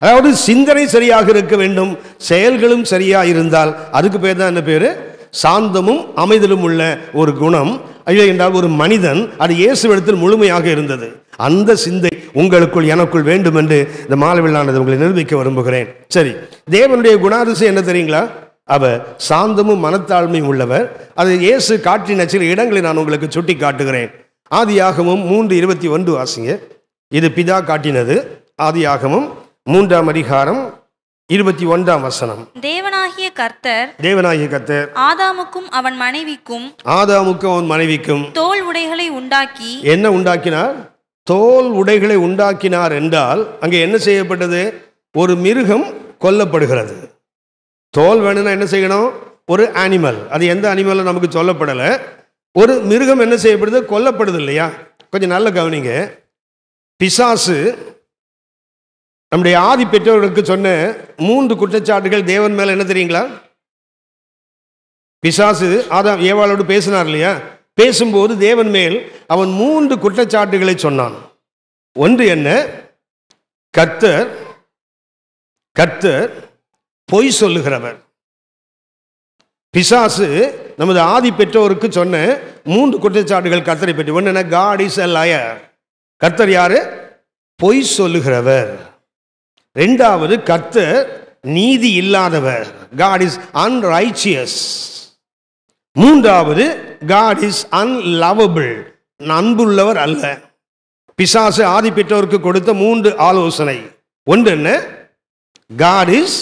[SPEAKER 1] அதாவது சிந்தனை சரியாக இருக்க வேண்டும் செயல்களும் சரியா இருந்தால் அதுக்கு பேர் தான் என்ன பேரு சாந்தமும் அமைதலும் உள்ள ஒரு குணம் இல்லை என்றால் ஒரு மனிதன் அது இயேசு இடத்தில் முழுமையாக இருந்தது அந்த சிந்தை உங்களுக்குள் எனக்குள் வேண்டும் என்று இந்த மாலவில்லானது உங்களை நிரூபிக்க விரும்புகிறேன் சரி தேவனுடைய குணாதிசயம் என்ன தெரியுங்களா அவர் சாந்தமும் மனத்தாழ்மையும் உள்ளவர் அது இயேசு காட்டின சில இடங்களை நான் உங்களுக்கு சுட்டி காட்டுகிறேன் ஆதியாகமும் மூன்று இருபத்தி ஒன்று வாசிங்க இது பிதா காட்டினது ஆதியாகமும் மூன்றாம் அதிகாரம் இருபத்தி ஒன்றாம் வசனம்
[SPEAKER 2] தேவனாகிய கர்த்தர்
[SPEAKER 1] தேவனாகிய கர்த்தர்
[SPEAKER 2] ஆதாமுக்கும் அவன் மனைவிக்கும்
[SPEAKER 1] ஆதாமுக்கும் அவன் மனைவிக்கும்
[SPEAKER 2] தோல் உடைகளை உண்டாக்கி
[SPEAKER 1] என்ன உண்டாக்கினார் தோல் உடைகளை உண்டாக்கினார் என்றால் அங்கே என்ன செய்யப்பட்டது ஒரு மிருகம் கொல்லப்படுகிறது தோல் வேணும்னா என்ன செய்யணும் ஒரு அனிமல் அது எந்த அனிமலும் நமக்கு சொல்லப்படலை ஒரு மிருகம் என்ன செய்யப்படுது கொல்லப்படுது இல்லையா கொஞ்சம் நல்ல கவனிங்க பிசாசு நம்முடைய ஆதி பெற்றோர்களுக்கு சொன்ன மூன்று குற்றச்சாட்டுகள் தேவன் மேல என்ன தெரியுங்களா பிசாசு ஆதாம் ஏவாளோடு பேசினார் இல்லையா பேசும்போது தேவன் மேல் அவன் மூன்று குற்றச்சாட்டுகளை சொன்னான் ஒன்று என்ன கர்த்தர் கர்த்தர் பொய் சொல்லுகிறவர் பிசாசு நமது ஆதி பெற்றோருக்கு சொன்ன மூன்று குற்றச்சாட்டுகள் கர்த்தரை பெற்று ஒன்று என்ன காட் இஸ் அ லயர் கர்த்தர் யாரு பொய் சொல்லுகிறவர் ரெண்டாவது கர்த்தர் நீதி இல்லாதவர் காட் இஸ் அன்ரைச்சியஸ் மூன்றாவது காட் இஸ் அன்லவபிள் அன்புள்ளவர் அல்ல பிசாசு ஆதி பெற்றோருக்கு கொடுத்த மூன்று ஆலோசனை ஒன்று என்ன காட் இஸ்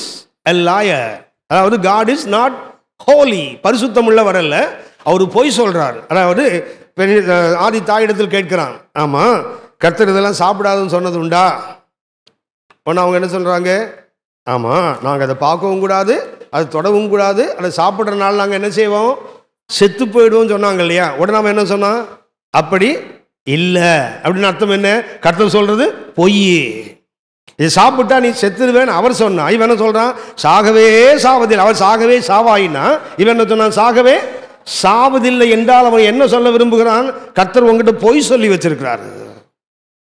[SPEAKER 1] அ லாயர் அதாவது காட் இஸ் நாட் ஹோலி பரிசுத்தம் உள்ளவர் அல்ல அவர் பொய் சொல்கிறார் அதாவது ஆதி தாயிடத்தில் கேட்கிறான் ஆமாம் கர்த்தர் இதெல்லாம் சாப்பிடாதுன்னு சொன்னது உண்டா ஒன்று அவங்க என்ன சொல்கிறாங்க ஆமாம் நாங்கள் அதை பார்க்கவும் கூடாது அதை தொடவும் கூடாது அதை சாப்பிட்றனால நாங்கள் என்ன செய்வோம் செத்து போயிடுவோம் சொன்னாங்க இல்லையா உடனே அவன் என்ன சொன்னான் அப்படி இல்லை அப்படின்னு அர்த்தம் என்ன கர்த்தர் சொல்கிறது பொய் இது சாப்பிட்டா நீ செத்துருவேன்னு அவர் சொன்னான் இவன் என்ன சொல்கிறான் சாகவே சாவதில் அவர் சாகவே சாவாயின்னா இவன் என்ன சொன்னான் சாகவே சாவதில்லை என்றால் அவன் என்ன சொல்ல விரும்புகிறான் கர்த்தர் உங்ககிட்ட பொய் சொல்லி வச்சிருக்கிறாரு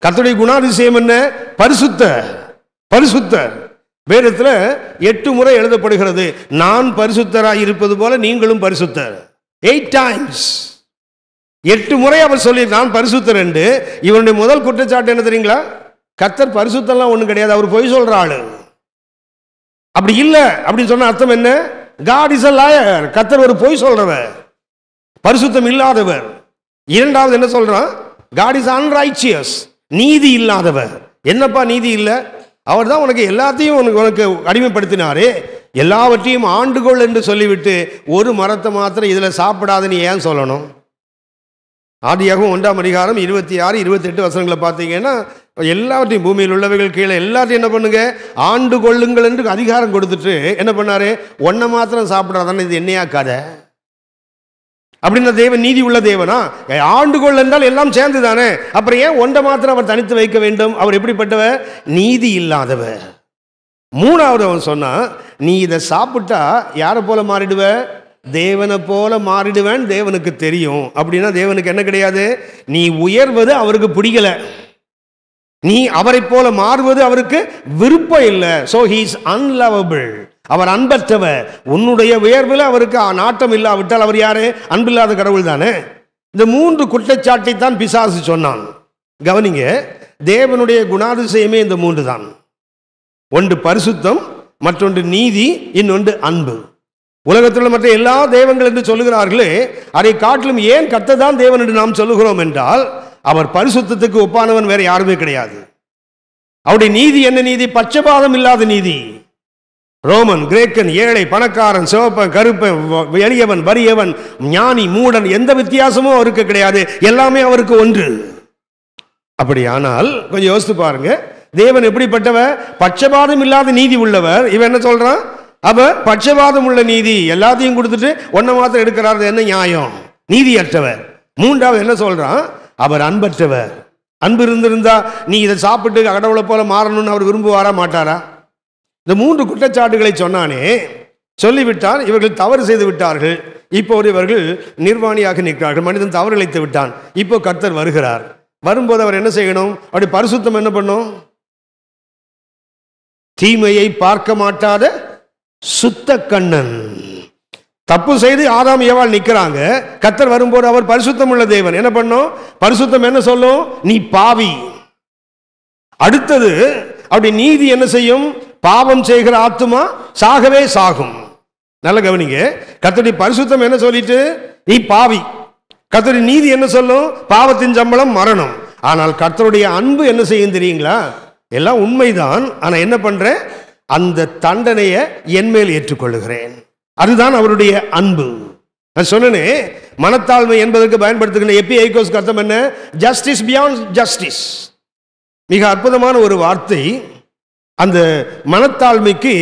[SPEAKER 1] கர்த்தருடைய குணாதிசயம் என்ன பரிசுத்த பரிசுத்த வேதத்தில் எட்டு முறை எழுதப்படுகிறது நான் பரிசுத்தராக இருப்பது போல நீங்களும் பரிசுத்தர் எயிட் டைம்ஸ் எட்டு முறை அவர் சொல்லி நான் பரிசுத்தர் என்று இவனுடைய முதல் குற்றச்சாட்டு என்ன தெரியுங்களா கத்தர் பரிசுத்தம்லாம் ஒன்றும் கிடையாது அவர் பொய் சொல்கிற ஆளு அப்படி இல்லை அப்படின்னு சொன்ன அர்த்தம் என்ன காட் இஸ் அ லாயர் கத்தர் ஒரு பொய் சொல்றவர் பரிசுத்தம் இல்லாதவர் இரண்டாவது என்ன சொல்கிறான் காட் இஸ் அன்ரைச்சியஸ் நீதி இல்லாதவர் என்னப்பா நீதி இல்லை அவர் தான் உனக்கு எல்லாத்தையும் உனக்கு உனக்கு அடிமைப்படுத்தினாரு எல்லாவற்றையும் ஆண்டுகோள் என்று சொல்லிவிட்டு ஒரு மரத்தை மாத்திரம் இதில் சாப்பிடாத நீ ஏன் சொல்லணும் ஆதியாகவும் ஒன்றாம் அதிகாரம் இருபத்தி ஆறு இருபத்தெட்டு வசனங்களை பார்த்தீங்கன்னா எல்லாவற்றையும் பூமியில் உள்ளவைகள் கீழே எல்லாத்தையும் என்ன பண்ணுங்க ஆண்டு கொள்ளுங்கள் என்று அதிகாரம் கொடுத்துட்டு என்ன பண்ணாரு ஒன்றை மாத்திரம் சாப்பிடாதானே இது என்னையா கதை அப்படின்னா தேவன் நீதி உள்ள தேவனா ஆண்டுகோள் என்றால் எல்லாம் சேர்ந்து தானே அப்புறம் ஏன் ஒன்றை மாத்திரம் அவர் தனித்து வைக்க வேண்டும் அவர் எப்படிப்பட்டவர் நீதி இல்லாதவர் மூணாவது அவன் சொன்னான் நீ இதை சாப்பிட்டா யாரை போல மாறிடுவ தேவனை போல மாறிடுவேன் தேவனுக்கு தெரியும் அப்படின்னா தேவனுக்கு என்ன கிடையாது நீ உயர்வது அவருக்கு பிடிக்கல நீ அவரை போல மாறுவது அவருக்கு விருப்பம் இல்லை ஸோ ஹீ இஸ் அன்லவபிள் அவர் அன்பற்றவர் உன்னுடைய உயர்வில் அவருக்கு நாட்டம் இல்லாவிட்டால் அவர் யாரு அன்பில்லாத கடவுள் தானே இந்த மூன்று குற்றச்சாட்டை தான் பிசாசு சொன்னான் கவனிங்க தேவனுடைய குணாதிசயமே இந்த மூன்று தான் ஒன்று பரிசுத்தம் மற்றொன்று நீதி இன்னொன்று அன்பு உலகத்தில் மற்ற எல்லா தேவங்கள் என்று சொல்லுகிறார்களே அதை காட்டிலும் ஏன் கத்ததான் தேவன் என்று நாம் சொல்லுகிறோம் என்றால் அவர் பரிசுத்தத்துக்கு ஒப்பானவன் வேற யாருமே கிடையாது அவருடைய நீதி என்ன நீதி பச்சபாதம் இல்லாத நீதி ரோமன் கிரேக்கன் ஏழை பணக்காரன் சிவப்பன் கருப்பன் எளியவன் வறியவன் ஞானி மூடன் எந்த வித்தியாசமும் அவருக்கு கிடையாது எல்லாமே அவருக்கு ஒன்று அப்படி ஆனால் கொஞ்சம் யோசித்து பாருங்க தேவன் எப்படிப்பட்டவர் பட்சபாதம் இல்லாத நீதி உள்ளவர் இவன் என்ன சொல்றான் அவ பட்சபாதம் உள்ள நீதி எல்லாத்தையும் கொடுத்துட்டு ஒன்ன மாத்திரம் எடுக்கிறார் என்ன நியாயம் நீதியற்றவர் மூன்றாவது என்ன சொல்றான் அவர் அன்பற்றவர் அன்பு இருந்திருந்தா நீ இதை சாப்பிட்டு கடவுளை போல மாறணும்னு அவர் விரும்புவாரா மாட்டாரா இந்த மூன்று குற்றச்சாட்டுகளை சொன்னானே சொல்லிவிட்டால் இவர்கள் தவறு செய்து விட்டார்கள் இப்போது இவர்கள் நிர்வாணியாக நிற்கிறார்கள் மனிதன் தவறு விட்டான் இப்போ கர்த்தர் வருகிறார் வரும்போது அவர் என்ன செய்யணும் அப்படி பரிசுத்தம் என்ன பண்ணும் தீமையை பார்க்க மாட்டாத சுத்த கண்ணன் தப்பு செய்து ஆதாம் ஏவாள் நிற்கிறாங்க கத்தர் வரும்போது அவர் பரிசுத்தம் உள்ள தேவன் என்ன பண்ணும் பரிசுத்தம் என்ன சொல்லும் நீ பாவி அடுத்தது அப்படி நீதி என்ன செய்யும் பாவம் செய்கிற ஆத்துமா சாகவே சாகும் நல்ல கவனிங்க கத்தடி பரிசுத்தம் என்ன சொல்லிட்டு நீ பாவி கத்தடி நீதி என்ன சொல்லும் பாவத்தின் சம்பளம் மரணம் ஆனால் கத்தருடைய அன்பு என்ன செய்யும் தெரியுங்களா எல்லாம் உண்மைதான் ஆனால் என்ன பண்ணுறேன் அந்த தண்டனையை என்மேல் ஏற்றுக்கொள்ளுகிறேன் அதுதான் அவருடைய அன்பு நான் சொன்னனே மனத்தாழ்மை என்பதற்கு பயன்படுத்துகின்ற எப்பி ஐகோஸ் அர்த்தம் என்ன ஜஸ்டிஸ் பியாண்ட் ஜஸ்டிஸ் மிக அற்புதமான ஒரு வார்த்தை அந்த மனத்தாழ்மைக்கு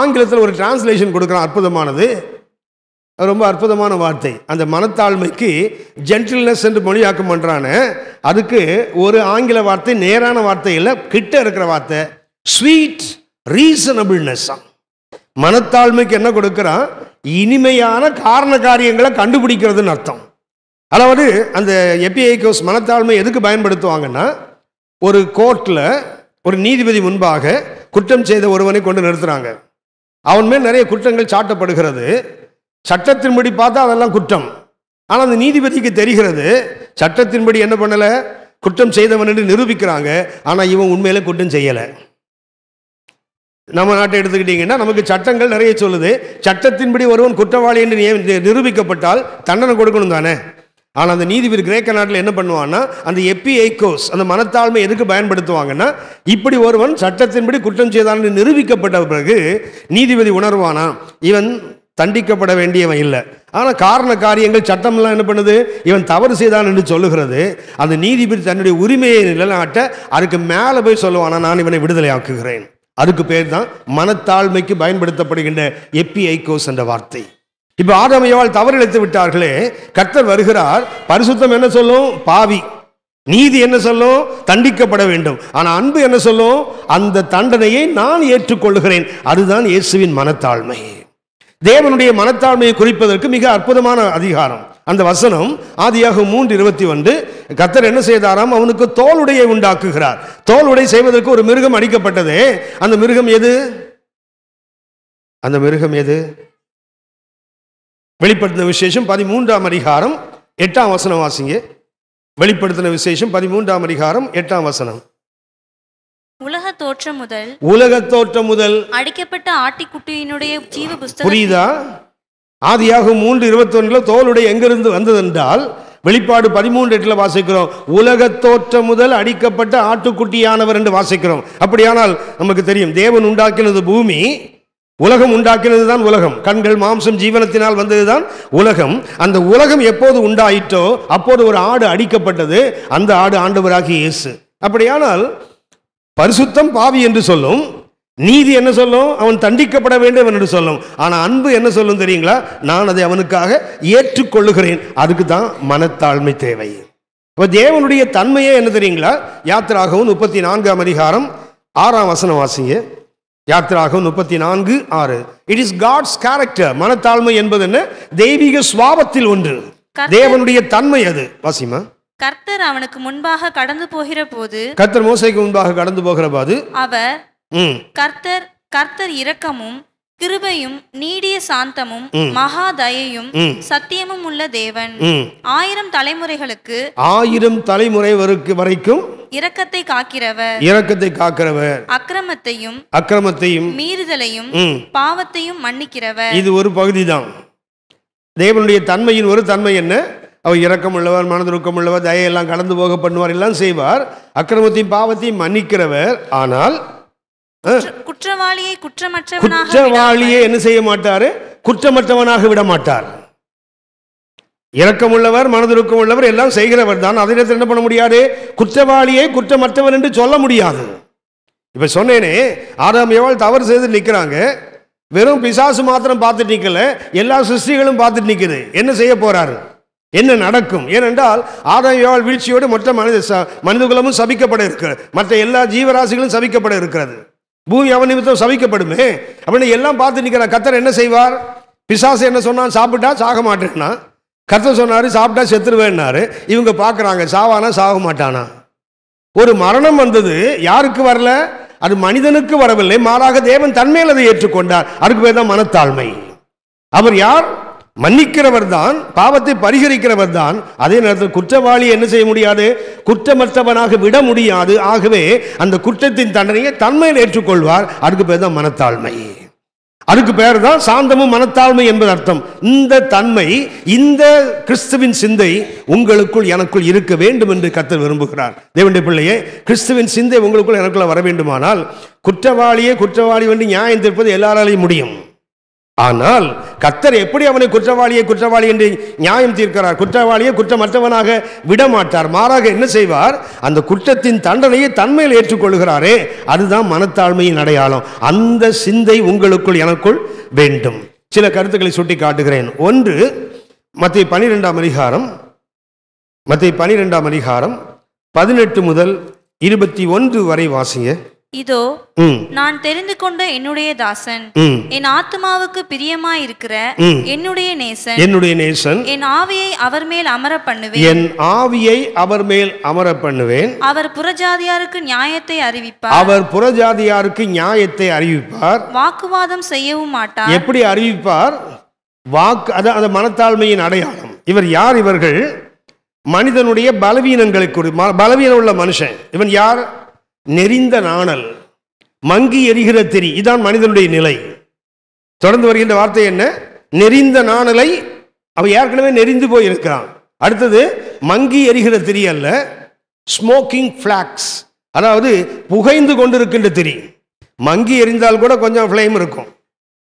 [SPEAKER 1] ஆங்கிலத்தில் ஒரு டிரான்ஸ்லேஷன் கொடுக்குறான் அற்புதமானது ரொம்ப அற்புதமான வார்த்தை அந்த மனத்தாழ்மைக்கு ஜென்டில்னஸ் என்று மொழியாக்கம் பண்ணுறான்னு அதுக்கு ஒரு ஆங்கில வார்த்தை நேரான வார்த்தை இல்லை கிட்ட இருக்கிற வார்த்தை ஸ்வீட் ரீசனபிள்னஸ் மனத்தாழ்மைக்கு என்ன கொடுக்குறான் இனிமையான காரண காரியங்களை கண்டுபிடிக்கிறதுன்னு அர்த்தம் அதாவது அந்த எபிஐகோஸ் மனத்தாழ்மை எதுக்கு பயன்படுத்துவாங்கன்னா ஒரு கோர்ட்டில் ஒரு நீதிபதி முன்பாக குற்றம் செய்த ஒருவனை கொண்டு நிறுத்துறாங்க அவன் மேல் நிறைய குற்றங்கள் சாட்டப்படுகிறது சட்டத்தின்படி பார்த்தா அதெல்லாம் குற்றம் ஆனால் அந்த நீதிபதிக்கு தெரிகிறது சட்டத்தின்படி என்ன பண்ணலை குற்றம் செய்தவன் என்று நிரூபிக்கிறாங்க ஆனால் இவன் உண்மையில குற்றம் செய்யலை நம்ம நாட்டை எடுத்துக்கிட்டிங்கன்னா நமக்கு சட்டங்கள் நிறைய சொல்லுது சட்டத்தின்படி ஒருவன் குற்றவாளி என்று நிரூபிக்கப்பட்டால் தண்டனை கொடுக்கணும் தானே ஆனால் அந்த நீதிபதி கிரேக்க நாட்டில் என்ன பண்ணுவான்னா அந்த எப்பி ஐகோஸ் அந்த மனத்தாழ்மை எதுக்கு பயன்படுத்துவாங்கன்னா இப்படி ஒருவன் சட்டத்தின்படி குற்றம் செய்தான் என்று நிரூபிக்கப்பட்ட பிறகு நீதிபதி உணர்வானா இவன் தண்டிக்கப்பட வேண்டியவன் இல்லை ஆனால் காரண காரியங்கள் சட்டம்லாம் என்ன பண்ணுது இவன் தவறு செய்தான் என்று சொல்லுகிறது அந்த நீதிபதி தன்னுடைய உரிமையை நிலநாட்ட அதுக்கு மேலே போய் சொல்லுவானா நான் இவனை விடுதலை ஆக்குகிறேன் அதுக்கு பேர் தான் மனத்தாழ்மைக்கு பயன்படுத்தப்படுகின்ற எப்பி ஐக்கோஸ் என்ற வார்த்தை இப்போ ஆதாமையால் தவறு இழைத்து விட்டார்களே கர்த்தர் வருகிறார் பரிசுத்தம் என்ன சொல்லும் பாவி நீதி என்ன சொல்லும் தண்டிக்கப்பட வேண்டும் ஆனால் அன்பு என்ன சொல்லும் அந்த தண்டனையை நான் ஏற்றுக்கொள்கிறேன் அதுதான் இயேசுவின் மனத்தாழ்மை தேவனுடைய மனத்தாழ்மையை குறிப்பதற்கு மிக அற்புதமான அதிகாரம் அந்த வசனம் ஆதியாக மூன்று இருபத்தி ஒன்று கத்தர் என்ன செய்தாராம் அவனுக்கு தோல் உடையை உண்டாக்குகிறார் தோல் உடை செய்வதற்கு ஒரு மிருகம் அடிக்கப்பட்டதே அந்த மிருகம் எது அந்த மிருகம் எது வெளிப்படுத்தின விசேஷம் பதிமூன்றாம் அதிகாரம் எட்டாம் வசனம் வாசிங்க வெளிப்படுத்தின விசேஷம் பதிமூன்றாம் அதிகாரம் எட்டாம் வசனம்
[SPEAKER 2] உலக தோற்றம் முதல்
[SPEAKER 1] உலக தோற்றம் முதல்
[SPEAKER 2] அடிக்கப்பட்ட ஆட்டிக்குட்டியினுடைய ஜீவ புஸ்தகம் புரியுதா
[SPEAKER 1] ஆதியாகும் மூன்று இருபத்தி இருபத்தொன்னுல தோலுடைய எங்கிருந்து வந்ததென்றால் வெளிப்பாடு பதிமூன்று எட்டுல வாசிக்கிறோம் உலக தோற்றம் முதல் அடிக்கப்பட்ட ஆட்டுக்குட்டியானவர் என்று வாசிக்கிறோம் அப்படியானால் நமக்கு தெரியும் தேவன் உண்டாக்கினது பூமி உலகம் உண்டாக்கினது தான் உலகம் கண்கள் மாம்சம் ஜீவனத்தினால் வந்தது தான் உலகம் அந்த உலகம் எப்போது உண்டாயிட்டோ அப்போது ஒரு ஆடு அடிக்கப்பட்டது அந்த ஆடு ஆண்டவராகி இயேசு அப்படியானால் பரிசுத்தம் பாவி என்று சொல்லும் நீதி என்ன சொல்லும் அவன் தண்டிக்கப்பட வேண்டும் என்று சொல்லும் ஆனால் அன்பு என்ன சொல்லும் தெரியுங்களா நான் அதை அவனுக்காக ஏற்றுக்கொள்ளுகிறேன் அதுக்கு தான் மனத்தாழ்மை தேவை இப்போ தேவனுடைய தன்மையே என்ன தெரியுங்களா யாத்திராகவும் முப்பத்தி நான்காம் அதிகாரம் ஆறாம் வசனம் வாசிங்க யாத்திராகும் முப்பத்தி நான்கு ஆறு இட் இஸ் காட்ஸ் கேரக்டர் மனத்தாழ்மை என்பது என்ன தெய்வீக சுவாபத்தில் ஒன்று தேவனுடைய தன்மை அது வாசிமா
[SPEAKER 2] கர்த்தர் அவனுக்கு முன்பாக கடந்து போகிற போது
[SPEAKER 1] கர்த்தர் மோசைக்கு முன்பாக கடந்து போகிற போது
[SPEAKER 2] அவர் கர்த்தர் கர்த்தர் இரக்கமும் கிருபையும் நீடிய சாந்தமும் மகா தயையும் சத்தியமும் உள்ள தேவன் ஆயிரம் தலைமுறைகளுக்கு
[SPEAKER 1] ஆயிரம் தலைமுறை வரைக்கும்
[SPEAKER 2] இரக்கத்தை காக்கிறவர்
[SPEAKER 1] இரக்கத்தை காக்கிறவர் அக்கிரமத்தையும் அக்கிரமத்தையும்
[SPEAKER 2] மீறுதலையும் பாவத்தையும் மன்னிக்கிறவர் இது
[SPEAKER 1] ஒரு பகுதி தான் தேவனுடைய தன்மையின் ஒரு தன்மை என்ன அவர் இரக்கம் உள்ளவர் மனதுருக்கம் உள்ளவர் தயையெல்லாம் கலந்து போக பண்ணுவார் எல்லாம் செய்வார் அக்கிரமத்தையும் பாவத்தையும் மன்னிக்கிறவர் ஆனால்
[SPEAKER 2] குற்றவாளியை குற்றமற்றவனாக குற்றவாளியை
[SPEAKER 1] என்ன செய்ய மாட்டாரு குற்றமற்றவனாக விட மாட்டார் இரக்கம் உள்ளவர் மனதிருக்கம் உள்ளவர் எல்லாம் செய்கிறவர் தான் அதே என்ன பண்ண முடியாது குற்றவாளியை குற்றமற்றவன் என்று சொல்ல முடியாது இப்ப சொன்னேனே ஆறாம் எவ்வளவு தவறு செய்து நிற்கிறாங்க வெறும் பிசாசு மாத்திரம் பார்த்துட்டு நிக்கல எல்லா சிருஷ்டிகளும் பார்த்துட்டு நிற்குது என்ன செய்ய போறாரு என்ன நடக்கும் ஏனென்றால் ஆதாம் ஆதாயால் வீழ்ச்சியோடு மொத்த மனித மனித குலமும் சபிக்கப்பட இருக்கிறது மற்ற எல்லா ஜீவராசிகளும் சபிக்கப்பட இருக்கிறது பூமி அவன் நிமித்தம் சவிக்கப்படுமே அப்படின்னு எல்லாம் பார்த்து நிற்கிறான் கத்தர் என்ன செய்வார் பிசாசு என்ன சொன்னான் சாப்பிட்டா சாக மாட்டேன்னா கத்தர் சொன்னார் சாப்பிட்டா செத்துருவேன்னாரு இவங்க பார்க்குறாங்க சாவானா சாக மாட்டானா ஒரு மரணம் வந்தது யாருக்கு வரல அது மனிதனுக்கு வரவில்லை மாறாக தேவன் தன்மையில் அதை ஏற்றுக்கொண்டார் அதுக்கு பேர் தான் மனத்தாழ்மை அவர் யார் மன்னிக்கிறவர் தான் பாவத்தை பரிகரிக்கிறவர் தான் அதே நேரத்தில் குற்றவாளி என்ன செய்ய முடியாது குற்றமற்றவனாக விட முடியாது ஆகவே அந்த குற்றத்தின் தண்டனையை தன்மையில் ஏற்றுக்கொள்வார் அதுக்கு பேர் தான் மனத்தாழ்மை அதுக்கு பேர் தான் சாந்தமும் மனத்தாழ்மை என்பது அர்த்தம் இந்த தன்மை இந்த கிறிஸ்துவின் சிந்தை உங்களுக்குள் எனக்குள் இருக்க வேண்டும் என்று கத்த விரும்புகிறார் தேவண்டி பிள்ளையே கிறிஸ்துவின் சிந்தை உங்களுக்குள் எனக்குள்ள வர வேண்டுமானால் குற்றவாளியே குற்றவாளி வந்து நியாயம் தீர்ப்பது எல்லாராலையும் முடியும் ஆனால் கத்தர் எப்படி அவனை குற்றவாளியை குற்றவாளி என்று நியாயம் தீர்க்கிறார் குற்றவாளியை குற்றமற்றவனாக விடமாட்டார் மாறாக என்ன செய்வார் அந்த குற்றத்தின் தண்டனையை தன்மையில் ஏற்றுக்கொள்கிறாரே அதுதான் மனத்தாழ்மையின் அடையாளம் அந்த சிந்தை உங்களுக்குள் எனக்குள் வேண்டும் சில கருத்துக்களை சுட்டி காட்டுகிறேன் ஒன்று மத்திய பனிரெண்டாம் அதிகாரம் மத்திய பனிரெண்டாம் அதிகாரம் பதினெட்டு முதல் இருபத்தி ஒன்று வரை வாசிங்க
[SPEAKER 2] இதோ நான் தெரிந்து கொண்ட என்னுடைய தாசன் என் ஆத்மாவுக்கு பிரியமா இருக்கிற என்னுடைய நேசன் என்னுடைய நேசன் என் ஆவியை அவர் மேல் அமர பண்ணுவேன் என்
[SPEAKER 1] ஆவியை அவர் மேல் அமர பண்ணுவேன்
[SPEAKER 2] அவர் புறஜாதியாருக்கு நியாயத்தை அறிவிப்பார் அவர்
[SPEAKER 1] புறஜாதியாருக்கு நியாயத்தை அறிவிப்பார்
[SPEAKER 2] வாக்குவாதம் செய்யவும் மாட்டார் எப்படி
[SPEAKER 1] அறிவிப்பார் வாக்கு அது அந்த மனத்தாழ்மையின் அடையாளம் இவர் யார் இவர்கள் மனிதனுடைய பலவீனங்களை குறி பலவீனம் உள்ள மனுஷன் இவன் யார் நெறிந்த நாணல் மங்கி எரிகிற திரி இதுதான் மனிதனுடைய நிலை தொடர்ந்து வருகின்ற வார்த்தை என்ன நெறிந்த நாணலை அவன் ஏற்கனவே நெறிந்து போயிருக்கிறான் அடுத்தது மங்கி எரிகிற திரி அல்ல ஸ்மோக்கிங் ஃப்ளாக்ஸ் அதாவது புகைந்து கொண்டிருக்கின்ற திரி மங்கி எரிந்தால் கூட கொஞ்சம் ஃப்ளேம் இருக்கும்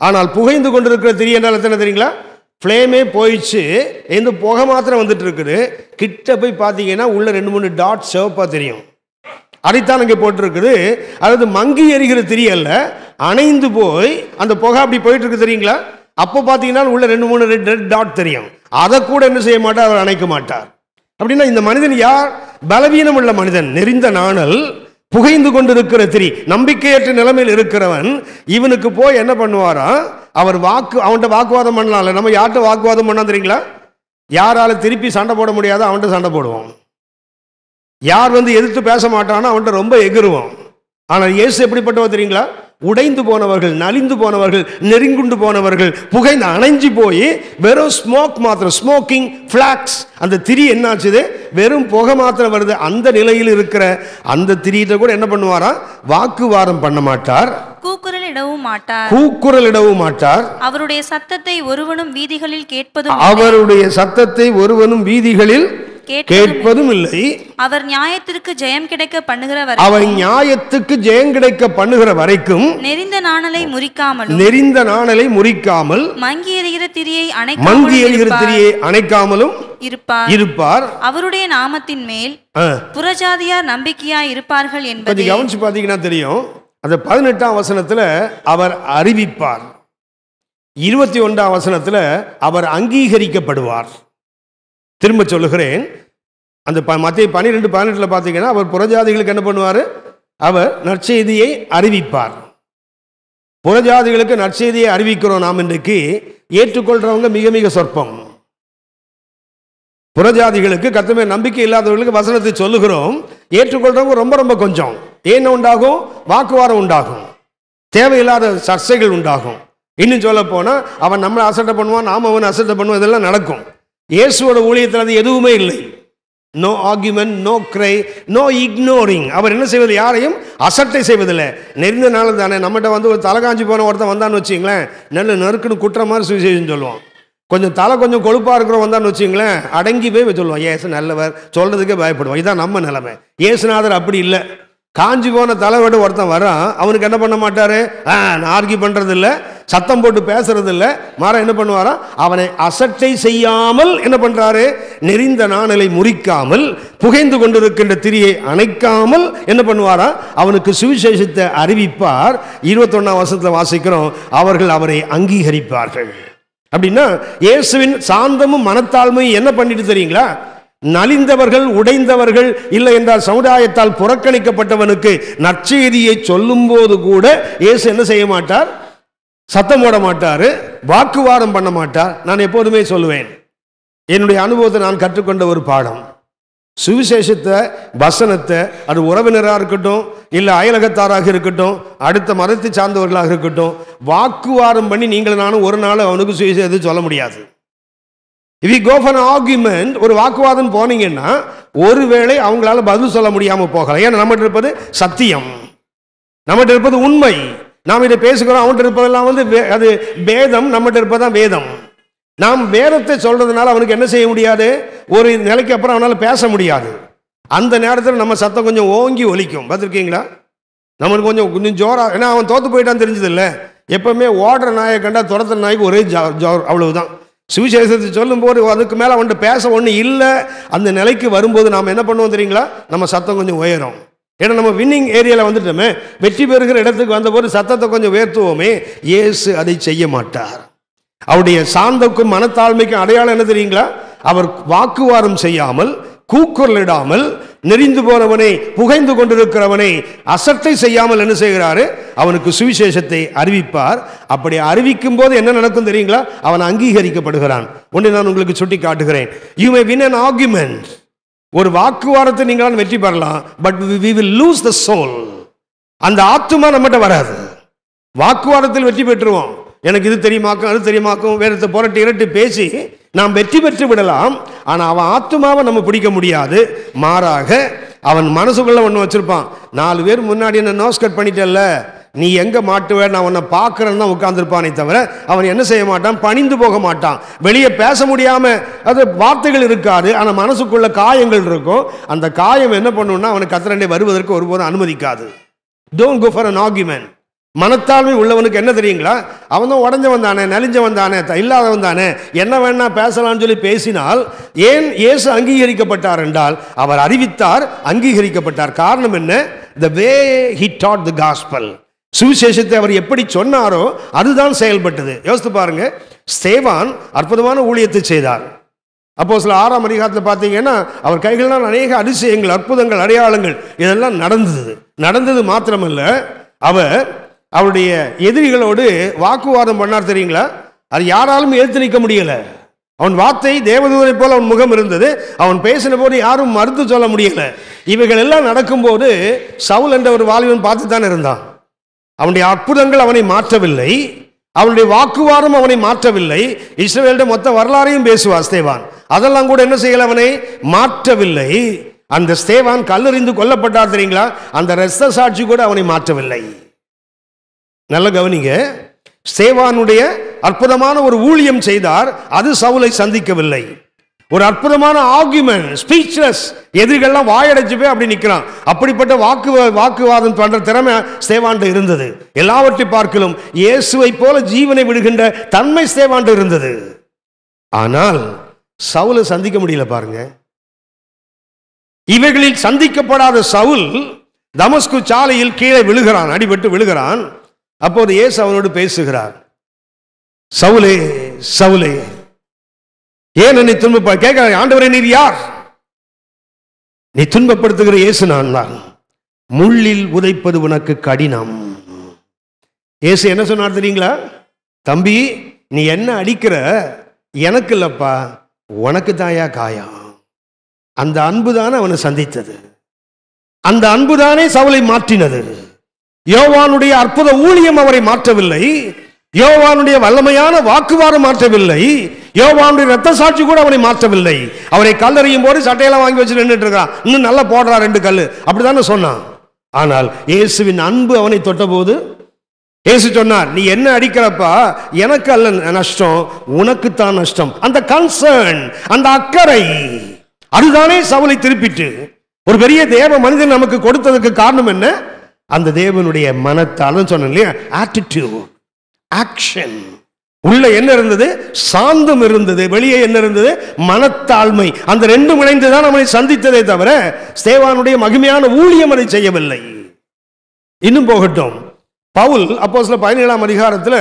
[SPEAKER 1] ஆனால் புகைந்து கொண்டிருக்கிற திரி என்றால் எத்தனை தெரியுங்களா ஃப்ளேமே போயிடுச்சு இந்த புகை மாத்திரம் வந்துட்டு இருக்குது கிட்ட போய் பார்த்தீங்கன்னா உள்ள ரெண்டு மூணு டாட் சிவப்பாக தெரியும் அதைத்தான் அங்கே போட்டிருக்குது அதாவது மங்கி எரிகிற திரி அல்ல அணைந்து போய் அந்த புகை அப்படி போயிட்டு இருக்கு தெரியுங்களா அப்போ பார்த்தீங்கன்னா உள்ள ரெண்டு மூணு ரெட் ரெட் டாட் தெரியும் அதை கூட என்ன செய்ய மாட்டார் அவர் அணைக்க மாட்டார் அப்படின்னா இந்த மனிதன் யார் பலவீனம் உள்ள மனிதன் நெறிந்த நாணல் புகைந்து கொண்டிருக்கிற திரி நம்பிக்கையற்ற நிலைமையில் இருக்கிறவன் இவனுக்கு போய் என்ன பண்ணுவாரா அவர் வாக்கு அவன்கிட்ட வாக்குவாதம் பண்ணலாம்ல நம்ம யார்கிட்ட வாக்குவாதம் பண்ணா தெரியுங்களா யாரால திருப்பி சண்டை போட முடியாதோ அவன்கிட்ட சண்டை போடுவோம் யார் வந்து எதிர்த்து பேச மாட்டானோ அவன்கிட்ட ரொம்ப எகிருவான் ஆனால் இயேசு எப்படிப்பட்டவ தெரியுங்களா உடைந்து போனவர்கள் நலிந்து போனவர்கள் நெருங்குண்டு போனவர்கள் புகைந்து அணைஞ்சு போய் வெறும் ஸ்மோக் மாத்திரம் ஸ்மோக்கிங் ஃப்ளாக்ஸ் அந்த திரி என்னாச்சுது வெறும் புகை மாத்திரம் வருது அந்த நிலையில் இருக்கிற அந்த திரியிட்ட கூட என்ன பண்ணுவாராம் வாக்குவாதம் பண்ண மாட்டார்
[SPEAKER 2] கூக்குரலிடவும் மாட்டார்
[SPEAKER 1] கூக்குரலிடவும் மாட்டார்
[SPEAKER 2] அவருடைய சத்தத்தை ஒருவனும் வீதிகளில் கேட்பதும் அவருடைய
[SPEAKER 1] சத்தத்தை ஒருவனும் வீதிகளில் கேட்பதும் இல்லை
[SPEAKER 2] அவர் நியாயத்திற்கு ஜெயம் கிடைக்க பண்ணுகிற வரை அவர்
[SPEAKER 1] நியாயத்துக்கு ஜெயம் கிடைக்க பண்ணுகிற வரைக்கும்
[SPEAKER 2] நெறிந்த நாணலை முறிக்காமல் நெறிந்த
[SPEAKER 1] நாணலை முறிக்காமல்
[SPEAKER 2] மங்கி எறிகிற திரியை அணை மங்கி எறிகிற திரியை
[SPEAKER 1] அணைக்காமலும்
[SPEAKER 2] இருப்பார் இருப்பார் அவருடைய நாமத்தின் மேல் புரஜாதியார் நம்பிக்கையா இருப்பார்கள் என்பது கவனிச்சு
[SPEAKER 1] பாத்தீங்கன்னா தெரியும் அந்த பதினெட்டாம் வசனத்துல அவர் அறிவிப்பார் இருபத்தி ஒன்றாம் வசனத்துல அவர் அங்கீகரிக்கப்படுவார் திரும்ப சொல்லுகிறேன் அந்த ப மத்திய பன்னிரெண்டு பதினெட்டில் பார்த்தீங்கன்னா அவர் புறஜாதிகளுக்கு என்ன பண்ணுவார் அவர் நற்செய்தியை அறிவிப்பார் புறஜாதிகளுக்கு நற்செய்தியை அறிவிக்கிறோம் நாம் இன்றைக்கு ஏற்றுக்கொள்கிறவங்க மிக மிக சொற்பம் புறஜாதிகளுக்கு கத்தமே நம்பிக்கை இல்லாதவர்களுக்கு வசனத்தை சொல்லுகிறோம் ஏற்றுக்கொள்கிறவங்க ரொம்ப ரொம்ப கொஞ்சம் ஏன் உண்டாகும் வாக்குவாதம் உண்டாகும் தேவையில்லாத சர்ச்சைகள் உண்டாகும் இன்னும் சொல்ல போனால் அவன் நம்மளை அசட்டை பண்ணுவான் நாம் அவன் அசட்டை பண்ணுவோம் இதெல்லாம் நடக்கும் இயேசுவோட ஊழியத்தில் அது எதுவுமே இல்லை no argument no cry no ignoring அவர் என்ன செய்வது யாரையும் அசட்டை செய்வதில்லை நெருங்க நாள் தானே நம்மகிட்ட வந்து ஒரு தலை காஞ்சி போன ஒருத்தன் வந்தான்னு வச்சிங்களேன் நல்ல நெருக்குன்னு குற்ற மாதிரி சுவிசேஷம் சொல்லுவோம் கொஞ்சம் தலை கொஞ்சம் கொழுப்பாக இருக்கிறோம் வந்தான்னு வச்சிங்களேன் அடங்கி போய் சொல்லுவோம் ஏசு நல்லவர் சொல்கிறதுக்கே பயப்படுவோம் இதுதான் நம்ம நிலமை ஏசுநாதர் அப்படி இல்லை காஞ்சி போன தலைவர்கிட்ட ஒருத்தன் வரான் அவனுக்கு என்ன பண்ண மாட்டார் நான் பண்றது பண்ணுறதில்ல சத்தம் போட்டு பேசுறதில்ல மாற என்ன பண்ணுவாரா அவனை அசட்டை செய்யாமல் என்ன பண்ணுறாரு நெறிந்த நாணலை முறிக்காமல் புகைந்து கொண்டிருக்கின்ற திரியை அணைக்காமல் என்ன பண்ணுவாரா அவனுக்கு சுவிசேஷத்தை அறிவிப்பார் இருபத்தொன்னாம் வருஷத்துல வாசிக்கிறோம் அவர்கள் அவரை அங்கீகரிப்பார்கள் அப்படின்னா இயேசுவின் சாந்தமும் மனத்தாழ்மையும் என்ன பண்ணிட்டு தெரியுங்களா நலிந்தவர்கள் உடைந்தவர்கள் இல்லை என்றால் சமுதாயத்தால் புறக்கணிக்கப்பட்டவனுக்கு நற்செய்தியை சொல்லும்போது கூட இயேசு என்ன செய்ய மாட்டார் சத்தம் போட மாட்டார் வாக்குவாதம் பண்ண மாட்டார் நான் எப்போதுமே சொல்லுவேன் என்னுடைய அனுபவத்தை நான் கற்றுக்கொண்ட ஒரு பாடம் சுவிசேஷத்தை வசனத்தை அது உறவினராக இருக்கட்டும் இல்லை அயலகத்தாராக இருக்கட்டும் அடுத்த மதத்தை சார்ந்தவர்களாக இருக்கட்டும் வாக்குவாதம் பண்ணி நீங்கள் நானும் ஒரு நாள் அவனுக்கு சுவிசேஷத்தை சொல்ல முடியாது if you go for argument ஒரு வாக்குவாதம் போனீங்கன்னா ஒருவேளை அவங்களால பதில் சொல்ல முடியாமல் போகலாம் ஏன்னா நம்மகிட்ட இருப்பது சத்தியம் நம்மகிட்ட இருப்பது உண்மை நாம் இதை பேசுகிறோம் அவன்கிட்ட இருப்பதெல்லாம் வந்து அது வேதம் நம்மகிட்ட இருப்பதான் வேதம் நாம் வேதத்தை சொல்றதுனால அவனுக்கு என்ன செய்ய முடியாது ஒரு நிலைக்கு அப்புறம் அவனால் பேச முடியாது அந்த நேரத்தில் நம்ம சத்தம் கொஞ்சம் ஓங்கி ஒலிக்கும் பார்த்துருக்கீங்களா நம்மளுக்கு கொஞ்சம் கொஞ்சம் ஜோராக ஏன்னா அவன் தோற்று போயிட்டான்னு தெரிஞ்சதில்லை எப்பவுமே ஓடுற நாயை கண்டா துரத்துற நாய்க்கு ஒரே ஜோ ஜோ அவ்வளவுதான் சுவிசேஷத்தை சொல்லும்போது அதுக்கு மேலே அவன்கிட்ட பேச ஒன்று இல்லை அந்த நிலைக்கு வரும்போது நாம் என்ன பண்ணுவோம் தெரியுங்களா நம்ம சத்தம் கொஞ்சம் உயரும் ஏன்னா நம்ம வின்னிங் ஏரியாவில் வந்துட்டோமே வெற்றி பெறுகிற இடத்துக்கு வந்தபோது சத்தத்தை கொஞ்சம் உயர்த்துவோமே இயேசு அதை செய்ய மாட்டார் அவருடைய சாந்தக்கும் மனத்தாழ்மைக்கும் அடையாளம் என்ன தெரியுங்களா அவர் வாக்குவாதம் செய்யாமல் கூக்குரலிடாமல் நெறிந்து போனவனை புகைந்து கொண்டிருக்கிறவனை அசட்டை செய்யாமல் என்ன செய்கிறாரு அவனுக்கு சுவிசேஷத்தை அறிவிப்பார் அப்படி அறிவிக்கும் போது என்ன நடக்கும் தெரியுங்களா அவன் அங்கீகரிக்கப்படுகிறான் ஒன்று நான் உங்களுக்கு சுட்டி காட்டுகிறேன் you may win an argument ஒரு வாக்குவாதத்தை நீங்களால் வெற்றி பெறலாம் but we will lose the soul அந்த ஆத்துமா நம்மகிட்ட வராது வாக்குவாதத்தில் வெற்றி பெற்றுவோம் எனக்கு இது தெரியுமாக்கும் அது தெரியுமாக்கும் வேறு போராட்டி இரட்டு பேசி நாம் வெற்றி பெற்று விடலாம் ஆனால் அவன் ஆத்மாவை நம்ம பிடிக்க முடியாது மாறாக அவன் மனசுக்குள்ளே ஒன்று வச்சுருப்பான் நாலு பேர் முன்னாடி என்ன நோஸ் கட் பண்ணிட்டல்ல நீ எங்கே மாட்டுவே நான் உன்னை பார்க்குறேன்னு தான் உட்காந்துருப்பானே தவிர அவன் என்ன செய்ய மாட்டான் பணிந்து போக மாட்டான் வெளியே பேச முடியாமல் அது வார்த்தைகள் இருக்காது ஆனால் மனசுக்குள்ள காயங்கள் இருக்கும் அந்த காயம் என்ன பண்ணுன்னா அவனுக்கு கத்திரண்டே வருவதற்கு ஒருபோதும் அனுமதிக்காது don't go for an argument மனத்தாழ்மை உள்ளவனுக்கு என்ன தெரியுங்களா அவனும் தான் உடஞ்சவன் தானே நலிஞ்சவன் தானே இல்லாதவன் தானே என்ன வேணா பேசலாம்னு சொல்லி பேசினால் ஏன் இயேசு அங்கீகரிக்கப்பட்டார் என்றால் அவர் அறிவித்தார் அங்கீகரிக்கப்பட்டார் காரணம் என்ன the way he taught the gospel சுவிசேஷத்தை அவர் எப்படி சொன்னாரோ அதுதான் செயல்பட்டது யோசித்து பாருங்க சேவான் அற்புதமான ஊழியத்தை செய்தார் அப்போ சில ஆறாம் அதிகாரத்தில் பார்த்தீங்கன்னா அவர் கைகள்லாம் அநேக அதிசயங்கள் அற்புதங்கள் அடையாளங்கள் இதெல்லாம் நடந்தது நடந்தது மாத்திரமல்ல அவர் அவருடைய எதிரிகளோடு வாக்குவாதம் பண்ணார் தெரியுங்களா அது யாராலும் எழுத்து நிற்க முடியலை அவன் வார்த்தை தேவதூரை போல் அவன் முகம் இருந்தது அவன் பேசின போது யாரும் மறுத்து சொல்ல முடியலை இவைகள் எல்லாம் நடக்கும்போது சவுல் என்ற ஒரு வாலிபன் பார்த்து தான் இருந்தான் அவனுடைய அற்புதங்கள் அவனை மாற்றவில்லை அவனுடைய வாக்குவாதம் அவனை மாற்றவில்லை இஸ்ரேலிட மொத்த வரலாறையும் பேசுவான் ஸ்தேவான் அதெல்லாம் கூட என்ன செய்யல அவனை மாற்றவில்லை அந்த ஸ்தேவான் கல்லறிந்து கொல்லப்பட்டார் தெரியுங்களா அந்த ரத்த சாட்சி கூட அவனை மாற்றவில்லை நல்ல கவனிங்க சேவானுடைய அற்புதமான ஒரு ஊழியம் செய்தார் அது சவுலை சந்திக்கவில்லை ஒரு அற்புதமான ஆர்குமெண்ட் ஸ்பீச்லெஸ் எதிரிகள்லாம் வாயடைச்சு போய் அப்படி நிற்கிறான் அப்படிப்பட்ட வாக்கு வாக்குவாதம் பண்ற திறமை சேவாண்டு இருந்தது எல்லாவற்றை பார்க்கலும் இயேசுவை போல ஜீவனை விடுகின்ற தன்மை சேவாண்டு இருந்தது ஆனால் சவுலை சந்திக்க முடியல பாருங்க இவைகளில் சந்திக்கப்படாத சவுல் தமஸ்கு சாலையில் கீழே விழுகிறான் அடிபட்டு விழுகிறான் அப்போது ஏசு அவனோடு பேசுகிறார் சவுலே சவுலே ஏன் என்னை துன்பப்பா கேட்க ஆண்டவரே நீர் யார் நீ துன்பப்படுத்துகிற இயேசு நான் தான் முள்ளில் உதைப்பது உனக்கு கடினம் இயேசு என்ன சொன்னார் தெரியுங்களா தம்பி நீ என்ன அடிக்கிற எனக்கு இல்லப்பா உனக்கு தாயா காயம் அந்த அன்பு அவனை சந்தித்தது அந்த அன்புதானே தானே சவலை மாற்றினது யோவானுடைய அற்புத ஊழியம் அவரை மாற்றவில்லை யோவானுடைய வல்லமையான வாக்குவாதம் மாற்றவில்லை யோவானுடைய ரத்த சாட்சி கூட அவனை மாற்றவில்லை அவரை கல்லறியும் போது சட்டையெல்லாம் வாங்கி வச்சு நின்றுட்டு இருக்கான் இன்னும் நல்லா போடுறா ரெண்டு கல் அப்படித்தானே சொன்னான் ஆனால் இயேசுவின் அன்பு அவனை தொட்டபோது இயேசு சொன்னார் நீ என்ன அடிக்கிறப்பா எனக்கு அல்ல நஷ்டம் உனக்குத்தான் நஷ்டம் அந்த கன்சர்ன் அந்த அக்கறை அதுதானே சவலை திருப்பிட்டு ஒரு பெரிய தேவ மனிதன் நமக்கு கொடுத்ததுக்கு காரணம் என்ன அந்த தேவனுடைய மனத்தாலும் சொன்னேன் இல்லையா ஆட்டிடியூட் ஆக்ஷன் உள்ள என்ன இருந்தது சாந்தம் இருந்தது வெளியே என்ன இருந்தது மனத்தாழ்மை அந்த ரெண்டும் இணைந்து தான் சந்தித்ததே தவிர சேவானுடைய மகிமையான ஊழியம் அதை செய்யவில்லை இன்னும் போகட்டும் பவுல் அப்போ சில பதினேழாம் அதிகாரத்தில்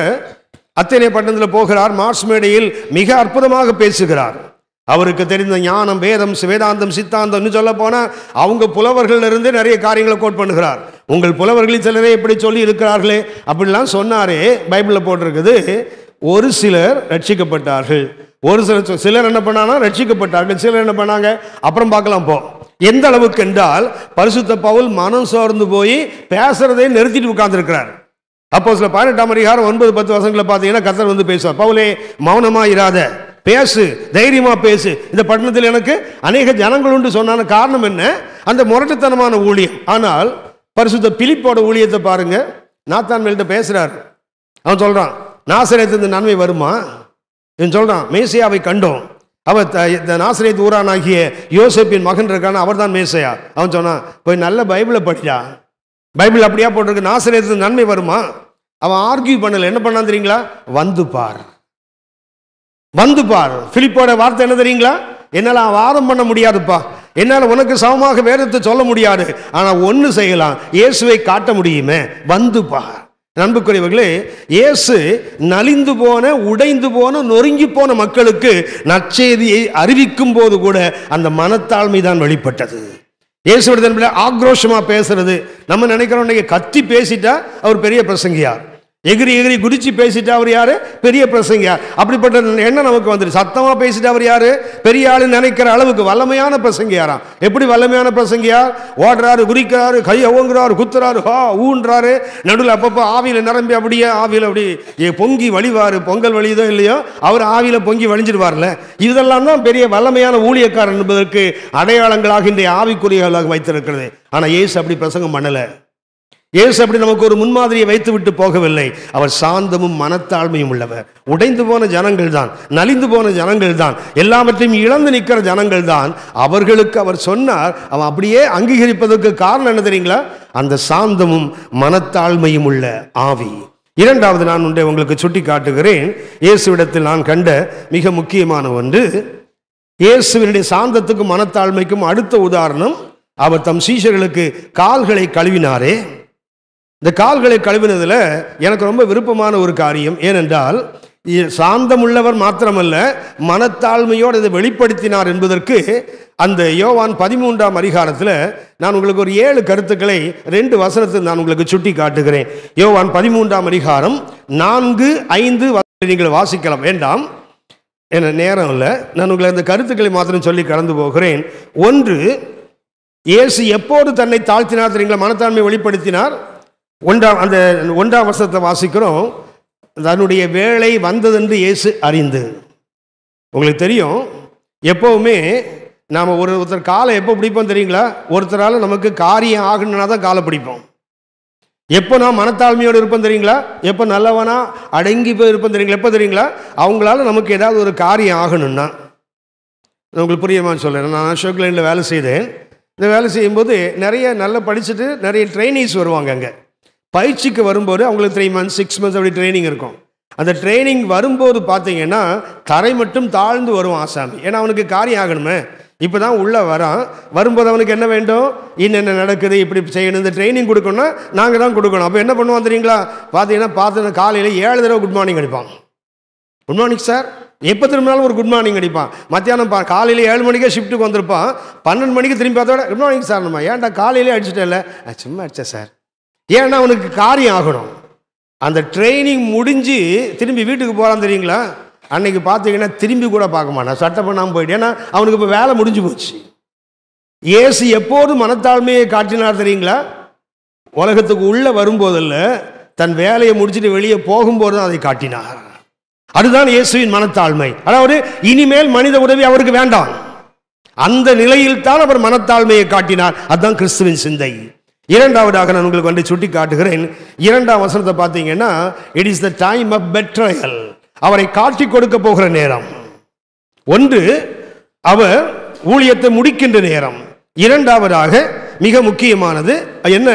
[SPEAKER 1] அத்தனை பட்டணத்தில் போகிறார் மார்ஸ் மேடையில் மிக அற்புதமாக பேசுகிறார் அவருக்கு தெரிந்த ஞானம் வேதம் வேதாந்தம் சித்தாந்தம்னு சொல்ல போனால் அவங்க இருந்து நிறைய காரியங்களை கோட் பண்ணுகிறார் உங்கள் புலவர்களில் சிலரே இப்படி சொல்லி இருக்கிறார்களே அப்படிலாம் சொன்னாரே பைபிளில் போட்டிருக்குது ஒரு சிலர் ரட்சிக்கப்பட்டார்கள் ஒரு சிலர் சிலர் என்ன பண்ணாங்கன்னா ரட்சிக்கப்பட்டார்கள் சிலர் என்ன பண்ணாங்க அப்புறம் பார்க்கலாம் போ எந்த அளவுக்கு என்றால் பரிசுத்த பவுல் மனம் சோர்ந்து போய் பேசுறதை நிறுத்திட்டு உட்கார்ந்துருக்கிறார் அப்போ சில பதினெட்டாம் அதிகாரம் ஒன்பது பத்து வருஷங்களை பார்த்தீங்கன்னா கத்தர் வந்து பேசுவார் பவுலே மௌனமாக இராத பேசு தைரியமாக பேசு இந்த பட்டணத்தில் எனக்கு அநேக ஜனங்கள் உண்டு சொன்ன காரணம் என்ன அந்த முரட்டுத்தனமான ஊழியம் ஆனால் பரிசுத்த பிலிப்போட ஊழியத்தை பாருங்க நாத்தான் மேல்கிட்ட பேசுறாரு அவன் சொல்கிறான் நாசிரியத்து நன்மை வருமா இவன் சொல்கிறான் மேசையாவை கண்டோம் அவன் நாசிரியத் ஊரானாகிய யோசப்பின் மகன் இருக்கான அவர் தான் மேசையா அவன் சொன்னான் போய் நல்ல பைபிளை படிடா பைபிள் அப்படியா போட்டிருக்கு நாசிரியத்து நன்மை வருமா அவன் ஆர்கியூ பண்ணலை என்ன பண்ணான் தெரியுங்களா வந்து பாரு வந்து பார் பிலிப்போட வார்த்தை என்ன தெரியுங்களா என்னால் வாதம் பண்ண முடியாதுப்பா என்னால் உனக்கு சமமாக வேதத்தை சொல்ல முடியாது ஆனால் ஒன்று செய்யலாம் இயேசுவை காட்ட முடியுமே வந்து பார் நண்புக்குரியவர்களே இயேசு நலிந்து போன உடைந்து போன நொறுங்கி போன மக்களுக்கு நற்செய்தியை அறிவிக்கும் போது கூட அந்த மனத்தாழ்மை தான் வெளிப்பட்டது இயேசுவிடத்தில் ஆக்ரோஷமாக பேசுறது நம்ம நினைக்கிறோம் கத்தி பேசிட்டா அவர் பெரிய பிரசங்கியார் எகிரி எகிரி குதிச்சு பேசிட்டு அவர் யாரு பெரிய பிரசங்க அப்படிப்பட்ட எண்ணம் நமக்கு வந்துடு சத்தமாக பேசிட்டு அவர் யாரு பெரிய ஆளு நினைக்கிற அளவுக்கு வல்லமையான பிரசங்க யாராம் எப்படி வல்லமையான பிரசங்கியா ஓடுறாரு குறிக்கிறாரு கை ஓங்குறாரு குத்துறாரு ஹா ஊன்றாரு நடுவில் அப்பப்போ ஆவியில் நிரம்பி அப்படியே ஆவியில் அப்படி பொங்கி வழிவார் பொங்கல் வழிதோ இல்லையோ அவர் ஆவியில் பொங்கி வழிஞ்சிடுவார்ல இதெல்லாம் தான் பெரிய வல்லமையான ஊழியக்காரன் என்பதற்கு அடையாளங்களாக இந்த ஆவிக்குரிய வைத்திருக்கிறது ஆனால் ஏசு அப்படி பிரசங்கம் பண்ணலை ஏசு அப்படி நமக்கு ஒரு முன்மாதிரியை வைத்து விட்டு போகவில்லை அவர் சாந்தமும் மனத்தாழ்மையும் உள்ளவர் உடைந்து போன ஜனங்கள் தான் நலிந்து போன ஜனங்கள் தான் எல்லாவற்றையும் இழந்து நிற்கிற ஜனங்கள் தான் அவர்களுக்கு அவர் சொன்னார் அவன் அப்படியே அங்கீகரிப்பதற்கு காரணம் என்ன தெரியுங்களா அந்த சாந்தமும் மனத்தாழ்மையும் உள்ள ஆவி இரண்டாவது நான் உண்டை உங்களுக்கு சுட்டி காட்டுகிறேன் இயேசுவிடத்தில் நான் கண்ட மிக முக்கியமான ஒன்று இயேசுவினுடைய சாந்தத்துக்கும் மனத்தாழ்மைக்கும் அடுத்த உதாரணம் அவர் தம் சீஷர்களுக்கு கால்களை கழுவினாரே இந்த கால்களை கழுவினதில் எனக்கு ரொம்ப விருப்பமான ஒரு காரியம் ஏனென்றால் சாந்தமுள்ளவர் மாத்திரமல்ல மனத்தாழ்மையோடு இதை வெளிப்படுத்தினார் என்பதற்கு அந்த யோவான் பதிமூன்றாம் அதிகாரத்தில் நான் உங்களுக்கு ஒரு ஏழு கருத்துக்களை ரெண்டு வசனத்தில் நான் உங்களுக்கு சுட்டி காட்டுகிறேன் யோவான் பதிமூன்றாம் அதிகாரம் நான்கு ஐந்து நீங்கள் வாசிக்கலாம் வேண்டாம் என நேரம் இல்லை நான் உங்களை அந்த கருத்துக்களை மாத்திரம் சொல்லி கலந்து போகிறேன் ஒன்று இயேசு எப்போது தன்னை தாழ்த்தினார் தெரியுங்களா மனத்தாழ்மை வெளிப்படுத்தினார் ஒன்றாம் அந்த ஒன்றாம் வருஷத்தை வாசிக்கிறோம் தன்னுடைய வேலை வந்ததென்று இயேசு அறிந்து உங்களுக்கு தெரியும் எப்போவுமே நாம் ஒரு ஒருத்தர் காலை எப்போ பிடிப்போம் தெரியுங்களா ஒருத்தரால் நமக்கு காரியம் ஆகணும்னா தான் காலை பிடிப்போம் எப்போ நான் மனத்தாழ்மையோடு இருப்போம் தெரியுங்களா எப்போ நல்லவனா அடங்கி போய் இருப்போம் தெரியுங்களா எப்போ தெரியுங்களா அவங்களால நமக்கு ஏதாவது ஒரு காரியம் ஆகணும்னா உங்களுக்கு புரியுமான்னு சொல்லுறேன் நான் அசோக் லைனில் வேலை செய்தேன் இந்த வேலை செய்யும்போது நிறைய நல்லா படிச்சுட்டு நிறைய ட்ரைனிஸ் வருவாங்க அங்கே பயிற்சிக்கு வரும்போது அவங்களுக்கு த்ரீ மந்த்ஸ் சிக்ஸ் மந்த்ஸ் அப்படி ட்ரைனிங் இருக்கும் அந்த ட்ரைனிங் வரும்போது பார்த்தீங்கன்னா தரை மட்டும் தாழ்ந்து வருவான் ஆசாமி ஏன்னா அவனுக்கு காரியம் ஆகணுமே இப்போ தான் உள்ளே வரான் வரும்போது அவனுக்கு என்ன வேண்டும் என்னென்ன நடக்குது இப்படி செய்யணும் இந்த ட்ரைனிங் கொடுக்கணும்னா நாங்கள் தான் கொடுக்கணும் அப்போ என்ன பண்ணுவோம் தெரியுங்களா பார்த்தீங்கன்னா பார்த்து காலையில் ஏழு தடவை குட் மார்னிங் அடிப்பான் குட் மார்னிங் சார் எப்போ திரும்பினாலும் ஒரு குட் மார்னிங் அடிப்பான் மத்தியானம் பா காலையில் ஏழு மணிக்கே ஷிஃப்ட்டுக்கு வந்திருப்பான் பன்னெண்டு மணிக்கு திரும்பி பார்த்தோட குட் மார்னிங் சார் நம்ம ஏன்டா காலையிலே இல்லை சும்மா அடித்தேன் சார் ஏன்னா அவனுக்கு காரியம் ஆகணும் அந்த ட்ரைனிங் முடிஞ்சு திரும்பி வீட்டுக்கு போகிறான் தெரியுங்களா அன்னைக்கு பார்த்தீங்கன்னா திரும்பி கூட பார்க்க மாட்டேன் சட்டை பண்ணாமல் போயிட்டு ஏன்னா அவனுக்கு இப்போ வேலை முடிஞ்சு போச்சு ஏசு எப்போது மனத்தாழ்மையை காட்டினார் தெரியுங்களா உலகத்துக்கு உள்ளே வரும்போதில் தன் வேலையை முடிச்சுட்டு வெளியே போகும்போது தான் அதை காட்டினார் அதுதான் இயேசுவின் மனத்தாழ்மை அதாவது இனிமேல் மனித உதவி அவருக்கு வேண்டாம் அந்த நிலையில் தான் அவர் மனத்தாழ்மையை காட்டினார் அதுதான் கிறிஸ்துவின் சிந்தை இரண்டாவதாக நான் உங்களுக்கு வந்து சுட்டி காட்டுகிறேன் இரண்டாம் வசனத்தை பார்த்தீங்கன்னா it is the time of betrayal அவரை காட்டி கொடுக்க போகிற நேரம் ஒன்று அவர் ஊழியத்தை முடிக்கின்ற நேரம் இரண்டாவதாக மிக முக்கியமானது என்ன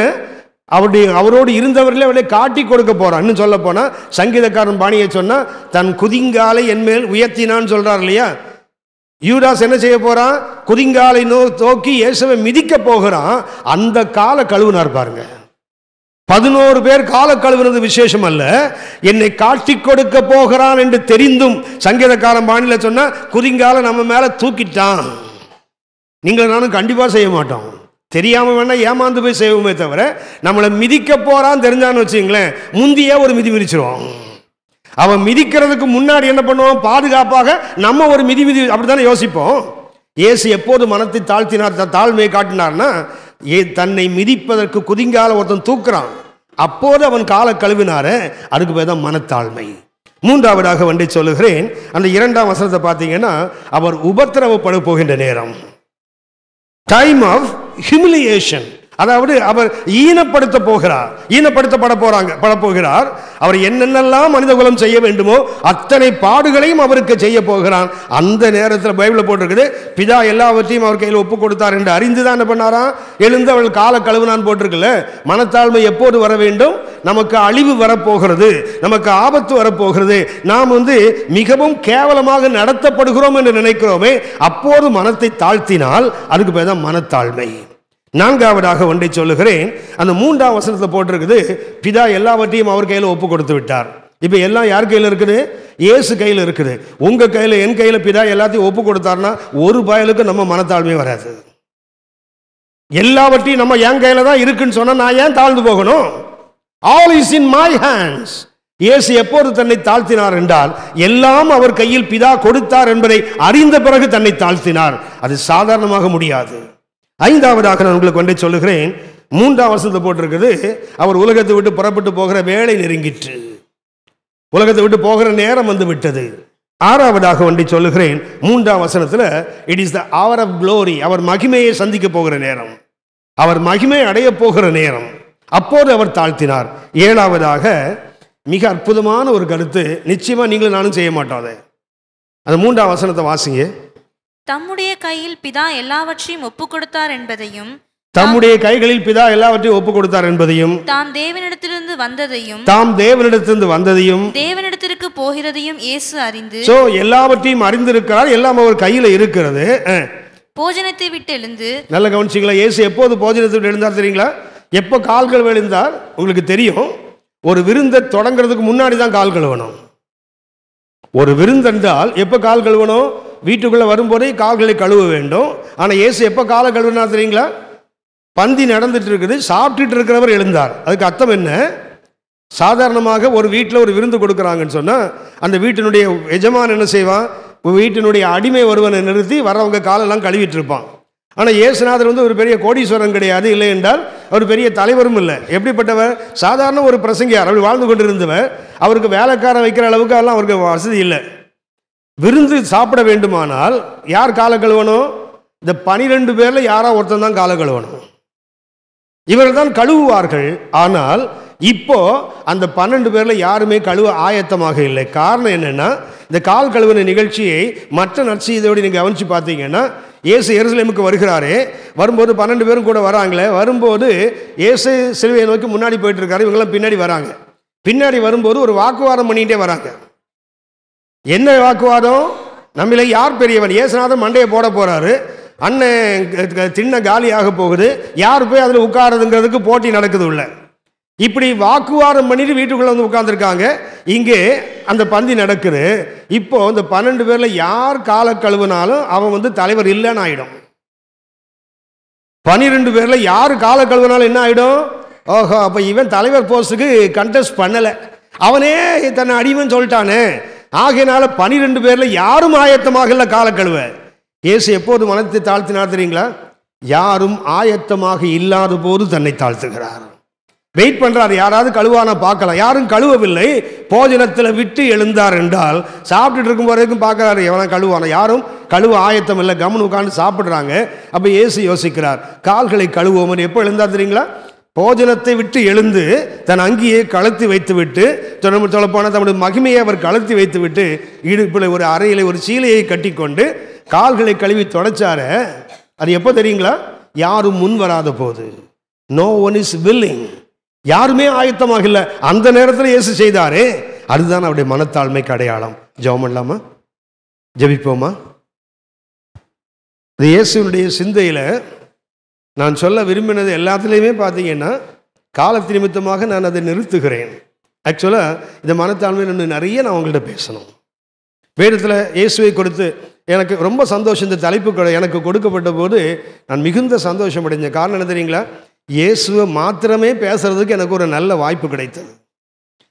[SPEAKER 1] அவருடைய அவரோடு இருந்தவர்களே அவளை காட்டி கொடுக்க போறான்னு சொல்ல போனா சங்கீதக்காரன் பாணியை சொன்னால் தன் குதிங்காலை என்மேல் உயர்த்தினான்னு சொல்றார் இல்லையா யூடாஸ் என்ன செய்ய போகிறான் குதிங்காலை நோ தோக்கி இயேசுவை மிதிக்க போகிறான் அந்த கால கழுவுனார் பாருங்க பதினோரு பேர் கால கழுவினது விசேஷம் அல்ல என்னை காட்டி கொடுக்க போகிறான் என்று தெரிந்தும் சங்கீதக்காரன் பாணியில் சொன்னால் குதிங்கால நம்ம மேலே தூக்கிட்டான் நீங்கள் நானும் கண்டிப்பாக செய்ய மாட்டோம் தெரியாமல் வேணால் ஏமாந்து போய் செய்வோமே தவிர நம்மளை மிதிக்க போகிறான்னு தெரிஞ்சான்னு வச்சுங்களேன் முந்தியே ஒரு மிதி மிதிச்சிருவோம் அவன் மிதிக்கிறதுக்கு முன்னாடி என்ன பண்ணுவோம் பாதுகாப்பாக நம்ம ஒரு மிதி மிதி அப்படி தானே யோசிப்போம் இயேசு எப்போது மனத்தை தாழ்த்தினார் தாழ்மையை காட்டினார்னா ஏ தன்னை மிதிப்பதற்கு குதிங்கால ஒருத்தன் தூக்குறான் அப்போது அவன் காலை கழுவினார அதுக்கு பேர் தான் மனத்தாழ்மை மூன்றாவதாக வண்டி சொல்லுகிறேன் அந்த இரண்டாம் வசனத்தை பார்த்தீங்கன்னா அவர் உபத்திரவப்பட போகின்ற நேரம் டைம் ஆஃப் ஹியூமிலியேஷன் அதாவது அவர் ஈனப்படுத்த போகிறார் ஈனப்படுத்தப்பட போறாங்க பட போகிறார் அவர் என்னென்னலாம் மனித குலம் செய்ய வேண்டுமோ அத்தனை பாடுகளையும் அவருக்கு செய்ய போகிறான் அந்த நேரத்தில் பைபிளில் போட்டிருக்குது பிதா எல்லாவற்றையும் அவர் கையில் ஒப்பு கொடுத்தார் என்று அறிந்து தான் என்ன பண்ணாரா எழுந்து அவள் கால கழுவுனான் போட்டிருக்குல்ல மனத்தாழ்மை எப்போது வர வேண்டும் நமக்கு அழிவு வரப்போகிறது நமக்கு ஆபத்து வரப்போகிறது நாம் வந்து மிகவும் கேவலமாக நடத்தப்படுகிறோம் என்று நினைக்கிறோமே அப்போது மனத்தை தாழ்த்தினால் அதுக்கு பேர் தான் மனத்தாழ்மை நான்காவதாக ஒன்றை சொல்லுகிறேன் அந்த மூன்றாம் வசனத்தில் போட்டிருக்குது பிதா எல்லாவற்றையும் அவர் கையில் ஒப்பு கொடுத்து விட்டார் இப்போ எல்லாம் யார் கையில் இருக்குது ஏசு கையில் இருக்குது உங்கள் கையில் என் கையில் பிதா எல்லாத்தையும் ஒப்பு கொடுத்தாருன்னா ஒரு பயலுக்கு நம்ம மனத்தாழ்மையும் வராது எல்லாவற்றையும் நம்ம என் கையில் தான் இருக்குன்னு சொன்னால் நான் ஏன் தாழ்ந்து போகணும் all is in my hands இயேசு எப்போது தன்னை தாழ்த்தினார் என்றால் எல்லாம் அவர் கையில் பிதா கொடுத்தார் என்பதை அறிந்த பிறகு தன்னை தாழ்த்தினார் அது சாதாரணமாக முடியாது ஐந்தாவதாக நான் உங்களுக்கு கொண்டே சொல்லுகிறேன் மூன்றாம் வருஷத்தில் போட்டிருக்குது அவர் உலகத்தை விட்டு புறப்பட்டு போகிற வேலை நெருங்கிற்று உலகத்தை விட்டு போகிற நேரம் வந்து விட்டது ஆறாவதாக ஒன்றை சொல்லுகிறேன் மூன்றாம் வசனத்தில் இட் இஸ் த ஆவர் ஆஃப் க்ளோரி அவர் மகிமையை சந்திக்க போகிற நேரம் அவர் மகிமை அடைய போகிற நேரம் அப்போது அவர் தாழ்த்தினார் ஏழாவதாக மிக அற்புதமான ஒரு கருத்து நிச்சயமாக நீங்களும் நானும் செய்ய மாட்டோம் அதை அந்த மூன்றாம் வசனத்தை வாசிங்க
[SPEAKER 2] தம்முடைய கையில் பிதா எல்லாவற்றையும் ஒப்பு கொடுத்தார் என்பதையும்
[SPEAKER 1] தம்முடைய கைகளில் பிதா எல்லாவற்றையும் ஒப்பு கொடுத்தார் என்பதையும்
[SPEAKER 2] தாம் தேவனிடத்திலிருந்து வந்ததையும்
[SPEAKER 1] தாம் தேவனிடத்திலிருந்து வந்ததையும்
[SPEAKER 2] தேவனிடத்திற்கு போகிறதையும் இயேசு அறிந்து சோ
[SPEAKER 1] எல்லாவற்றையும் அறிந்திருக்கிறார் எல்லாம் அவர் கையில இருக்கிறது
[SPEAKER 2] போஜனத்தை விட்டு எழுந்து
[SPEAKER 1] நல்ல கவனிச்சிங்களா இயேசு எப்போது போஜனத்தை விட்டு எழுந்தார் தெரியுங்களா எப்போ கால்கள் எழுந்தார் உங்களுக்கு தெரியும் ஒரு விருந்தை தொடங்குறதுக்கு முன்னாடி தான் கால் கழுவணும் ஒரு விருந்தென்றால் எப்போ கால் கழுவணும் வீட்டுக்குள்ளே வரும்போதே கால்களை கழுவ வேண்டும் ஆனால் ஏசு எப்போ காலை கழுவுனா தெரியுங்களா பந்தி நடந்துட்டு இருக்குது சாப்பிட்டுட்டு இருக்கிறவர் எழுந்தார் அதுக்கு அர்த்தம் என்ன சாதாரணமாக ஒரு வீட்டில் ஒரு விருந்து கொடுக்குறாங்கன்னு சொன்னால் அந்த வீட்டினுடைய எஜமான் என்ன செய்வான் வீட்டினுடைய அடிமை ஒருவனை நிறுத்தி வரவங்க காலெல்லாம் கழுவிட்டு இருப்பான் ஆனால் இயேசுநாதர் வந்து ஒரு பெரிய கோடீஸ்வரன் கிடையாது இல்லை என்றால் அவர் பெரிய தலைவரும் இல்லை எப்படிப்பட்டவர் சாதாரண ஒரு பிரசங்கியார் அவர் வாழ்ந்து கொண்டிருந்தவர் அவருக்கு வேலைக்காரன் வைக்கிற அளவுக்கு எல்லாம் அவருக்கு வசதி இல்லை விருந்து சாப்பிட வேண்டுமானால் யார் காலை கழுவணும் இந்த பனிரெண்டு பேரில் யாரோ ஒருத்தன் தான் காலை கழுவணும் இவர்கள் தான் கழுவுவார்கள் ஆனால் இப்போ அந்த பன்னெண்டு பேரில் யாருமே கழுவ ஆயத்தமாக இல்லை காரணம் என்னென்னா இந்த கால் கழுவின நிகழ்ச்சியை மற்ற நற்செய்தியோடு நீங்கள் கவனித்து பார்த்தீங்கன்னா இயேசு எருசலேமுக்கு வருகிறாரு வரும்போது பன்னெண்டு பேரும் கூட வராங்களே வரும்போது இயேசு சிலுவையை நோக்கி முன்னாடி போயிட்டுருக்காரு இவங்களாம் பின்னாடி வராங்க பின்னாடி வரும்போது ஒரு வாக்குவாதம் பண்ணிகிட்டே வராங்க என்ன வாக்குவாதம் நம்மள யார் பெரியவன் ஏசுநாதன் மண்டையை போட போகிறாரு அண்ணன் காலி காலியாக போகுது யார் போய் அதில் உட்காருதுங்கிறதுக்கு போட்டி நடக்குது உள்ள இப்படி வாக்குவாதம் பண்ணிட்டு வீட்டுக்குள்ளே வந்து உட்காந்துருக்காங்க இங்கே அந்த பந்தி நடக்குது இப்போ இந்த பன்னெண்டு பேரில் யார் கால கழுவுனாலும் அவன் வந்து தலைவர் இல்லைன்னு ஆகிடும் பன்னிரெண்டு பேரில் யார் கால கழுவுனாலும் என்ன ஆகிடும் ஓஹோ அப்போ இவன் தலைவர் போஸ்ட்டுக்கு கண்டஸ்ட் பண்ணலை அவனே தன்னை அடிவன் சொல்லிட்டானே ஆகையினால பனிரெண்டு பேரில் யாரும் ஆயத்தமாகல காலக்கழுவ இயேசு எப்போது மனத்தை தாழ்த்தினார் தெரியுங்களா யாரும் ஆயத்தமாக இல்லாத போது தன்னை தாழ்த்துகிறார் வெயிட் பண்ணுறார் யாராவது கழுவான பார்க்கலாம் யாரும் கழுவவில்லை போஜனத்தில் விட்டு எழுந்தார் என்றால் சாப்பிட்டுட்டு இருக்கும் வரைக்கும் பார்க்குறாரு எவனா கழுவானா யாரும் கழுவ ஆயத்தம் இல்லை கவனம் உட்காந்து சாப்பிட்றாங்க அப்போ ஏசு யோசிக்கிறார் கால்களை கழுவோம்னு எப்போ எழுந்தார் தெரியுங்களா போஜனத்தை விட்டு எழுந்து தன் அங்கியை கலத்தி வைத்துவிட்டு தொடர்பு தொலைப்பான தன்னுடைய மகிமையை அவர் கலத்தி வைத்துவிட்டு இடுப்பில் ஒரு அறையில் ஒரு சீலையை கட்டிக்கொண்டு கால்களை கழுவி தொடச்சார அது எப்போ தெரியுங்களா யாரும் முன் வராத போது நோ ஒன் இஸ் வில்லிங் யாருமே ஆயத்தமாக இல்லை அந்த நேரத்தில் இயேசு செய்தாரு அதுதான் அவருடைய மனத்தாழ்மை அடையாளம் ஜெபம் இல்லாமா ஜபிப்போமா இது இயேசுனுடைய சிந்தையில் நான் சொல்ல விரும்பினது எல்லாத்துலேயுமே பார்த்தீங்கன்னா காலத்து நிமித்தமாக நான் அதை நிறுத்துகிறேன் ஆக்சுவலாக இந்த மனத்தாழ்மையில் இன்னும் நிறைய நான் உங்கள்கிட்ட பேசணும் வேடத்தில் இயேசுவை கொடுத்து எனக்கு ரொம்ப சந்தோஷம் இந்த தலைப்பு எனக்கு கொடுக்கப்பட்ட போது நான் மிகுந்த சந்தோஷம் அடைஞ்சேன் காரணம் என்ன தெரியுங்களா இயேசுவை மாத்திரமே பேசுகிறதுக்கு எனக்கு ஒரு நல்ல வாய்ப்பு கிடைத்தது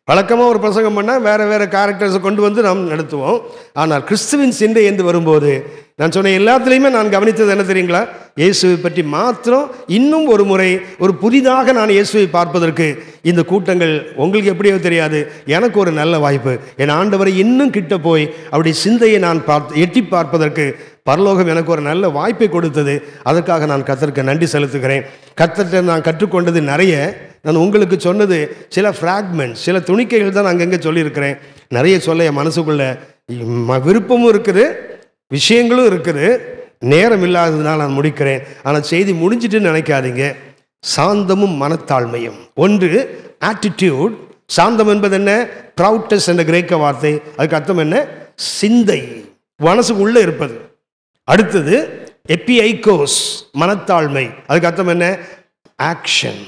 [SPEAKER 1] வழக்கமாக ஒரு பிரசங்கம் பண்ணால் வேறு வேறு கேரக்டர்ஸை கொண்டு வந்து நாம் நடத்துவோம் ஆனால் கிறிஸ்துவின் சிந்தை என்று வரும்போது நான் சொன்ன எல்லாத்துலேயுமே நான் கவனித்தது என்ன தெரியுங்களா இயேசுவை பற்றி மாத்திரம் இன்னும் ஒரு முறை ஒரு புதிதாக நான் இயேசுவை பார்ப்பதற்கு இந்த கூட்டங்கள் உங்களுக்கு எப்படியோ தெரியாது எனக்கு ஒரு நல்ல வாய்ப்பு என் ஆண்டவரை இன்னும் கிட்ட போய் அவருடைய சிந்தையை நான் பார்த்து எட்டி பார்ப்பதற்கு பரலோகம் எனக்கு ஒரு நல்ல வாய்ப்பை கொடுத்தது அதற்காக நான் கத்தருக்கு நன்றி செலுத்துகிறேன் கத்தர்கிட்ட நான் கற்றுக்கொண்டது நிறைய நான் உங்களுக்கு சொன்னது சில ஃப்ராக்மெண்ட் சில துணிக்கைகள் தான் அங்கங்கே சொல்லியிருக்கிறேன் நிறைய சொல்ல என் ம விருப்பமும் இருக்குது விஷயங்களும் இருக்குது நேரம் இல்லாததுனால் நான் முடிக்கிறேன் ஆனால் செய்தி முடிஞ்சிட்டுன்னு நினைக்காதீங்க சாந்தமும் மனத்தாழ்மையும் ஒன்று ஆட்டிடியூட் சாந்தம் என்பது என்ன ப்ரௌட்டஸ் என்ற கிரேக்க வார்த்தை அதுக்கு அர்த்தம் என்ன சிந்தை மனசுக்கு உள்ளே இருப்பது அடுத்தது எப்பிஐகோஸ் மனத்தாழ்மை அதுக்கு அர்த்தம் என்ன ஆக்ஷன்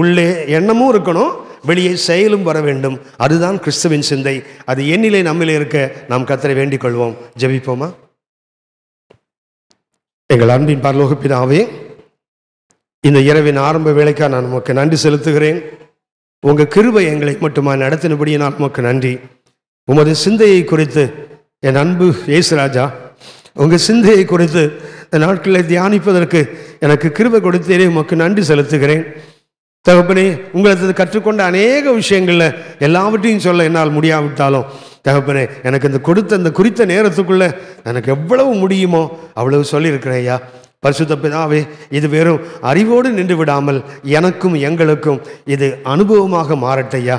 [SPEAKER 1] உள்ளே எண்ணமும் இருக்கணும் வெளியே செயலும் வர வேண்டும் அதுதான் கிறிஸ்துவின் சிந்தை அது எண்ணிலே நம்மிலே இருக்க நாம் கத்தரை வேண்டிக் கொள்வோம் ஜபிப்போமா எங்கள் அன்பின் பரலோகப்பினாவே இந்த இரவின் ஆரம்ப வேலைக்காக நான் உமக்கு நன்றி செலுத்துகிறேன் உங்கள் கிருபை எங்களை மட்டுமா நடத்தினபடியே நான் உமக்கு நன்றி உமது சிந்தையை குறித்து என் அன்பு ஏசுராஜா உங்கள் சிந்தையை குறித்து இந்த நாட்களில் தியானிப்பதற்கு எனக்கு கிருபை கொடுத்தேனே உமக்கு நன்றி செலுத்துகிறேன் தகப்பனே உங்களை கற்றுக்கொண்ட அநேக விஷயங்களில் எல்லாவற்றையும் சொல்ல என்னால் முடியாவிட்டாலும் தகப்பனே எனக்கு இந்த கொடுத்த இந்த குறித்த நேரத்துக்குள்ளே எனக்கு எவ்வளவு முடியுமோ அவ்வளவு சொல்லியிருக்கிறேன் ஐயா பரிசுத்த இது வெறும் அறிவோடு நின்று விடாமல் எனக்கும் எங்களுக்கும் இது அனுபவமாக மாறட்டையா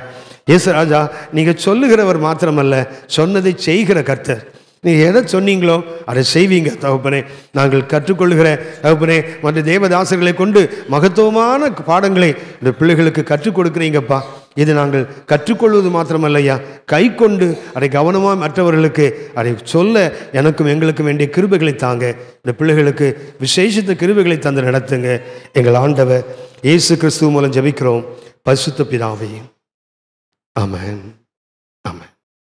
[SPEAKER 1] ஏசுராஜா ராஜா நீங்கள் சொல்லுகிறவர் மாத்திரமல்ல சொன்னதை செய்கிற கர்த்தர் நீங்கள் எதை சொன்னீங்களோ அதை செய்வீங்க தகப்பனே நாங்கள் கற்றுக்கொள்கிற தகப்பனே மற்ற தேவதாசர்களை கொண்டு மகத்துவமான பாடங்களை இந்த பிள்ளைகளுக்கு கற்றுக் கொடுக்குறீங்கப்பா இது நாங்கள் கற்றுக்கொள்வது மாத்திரமல்லையா கை கொண்டு அதை கவனமாக மற்றவர்களுக்கு அதை சொல்ல எனக்கும் எங்களுக்கும் வேண்டிய கிருபைகளை தாங்க இந்த பிள்ளைகளுக்கு விசேஷித்த கிருபைகளை தந்து நடத்துங்க எங்கள் ஆண்டவர் இயேசு கிறிஸ்துவ மூலம் ஜபிக்கிறோம் பசுத்த பிதாவையும் ஆமாம்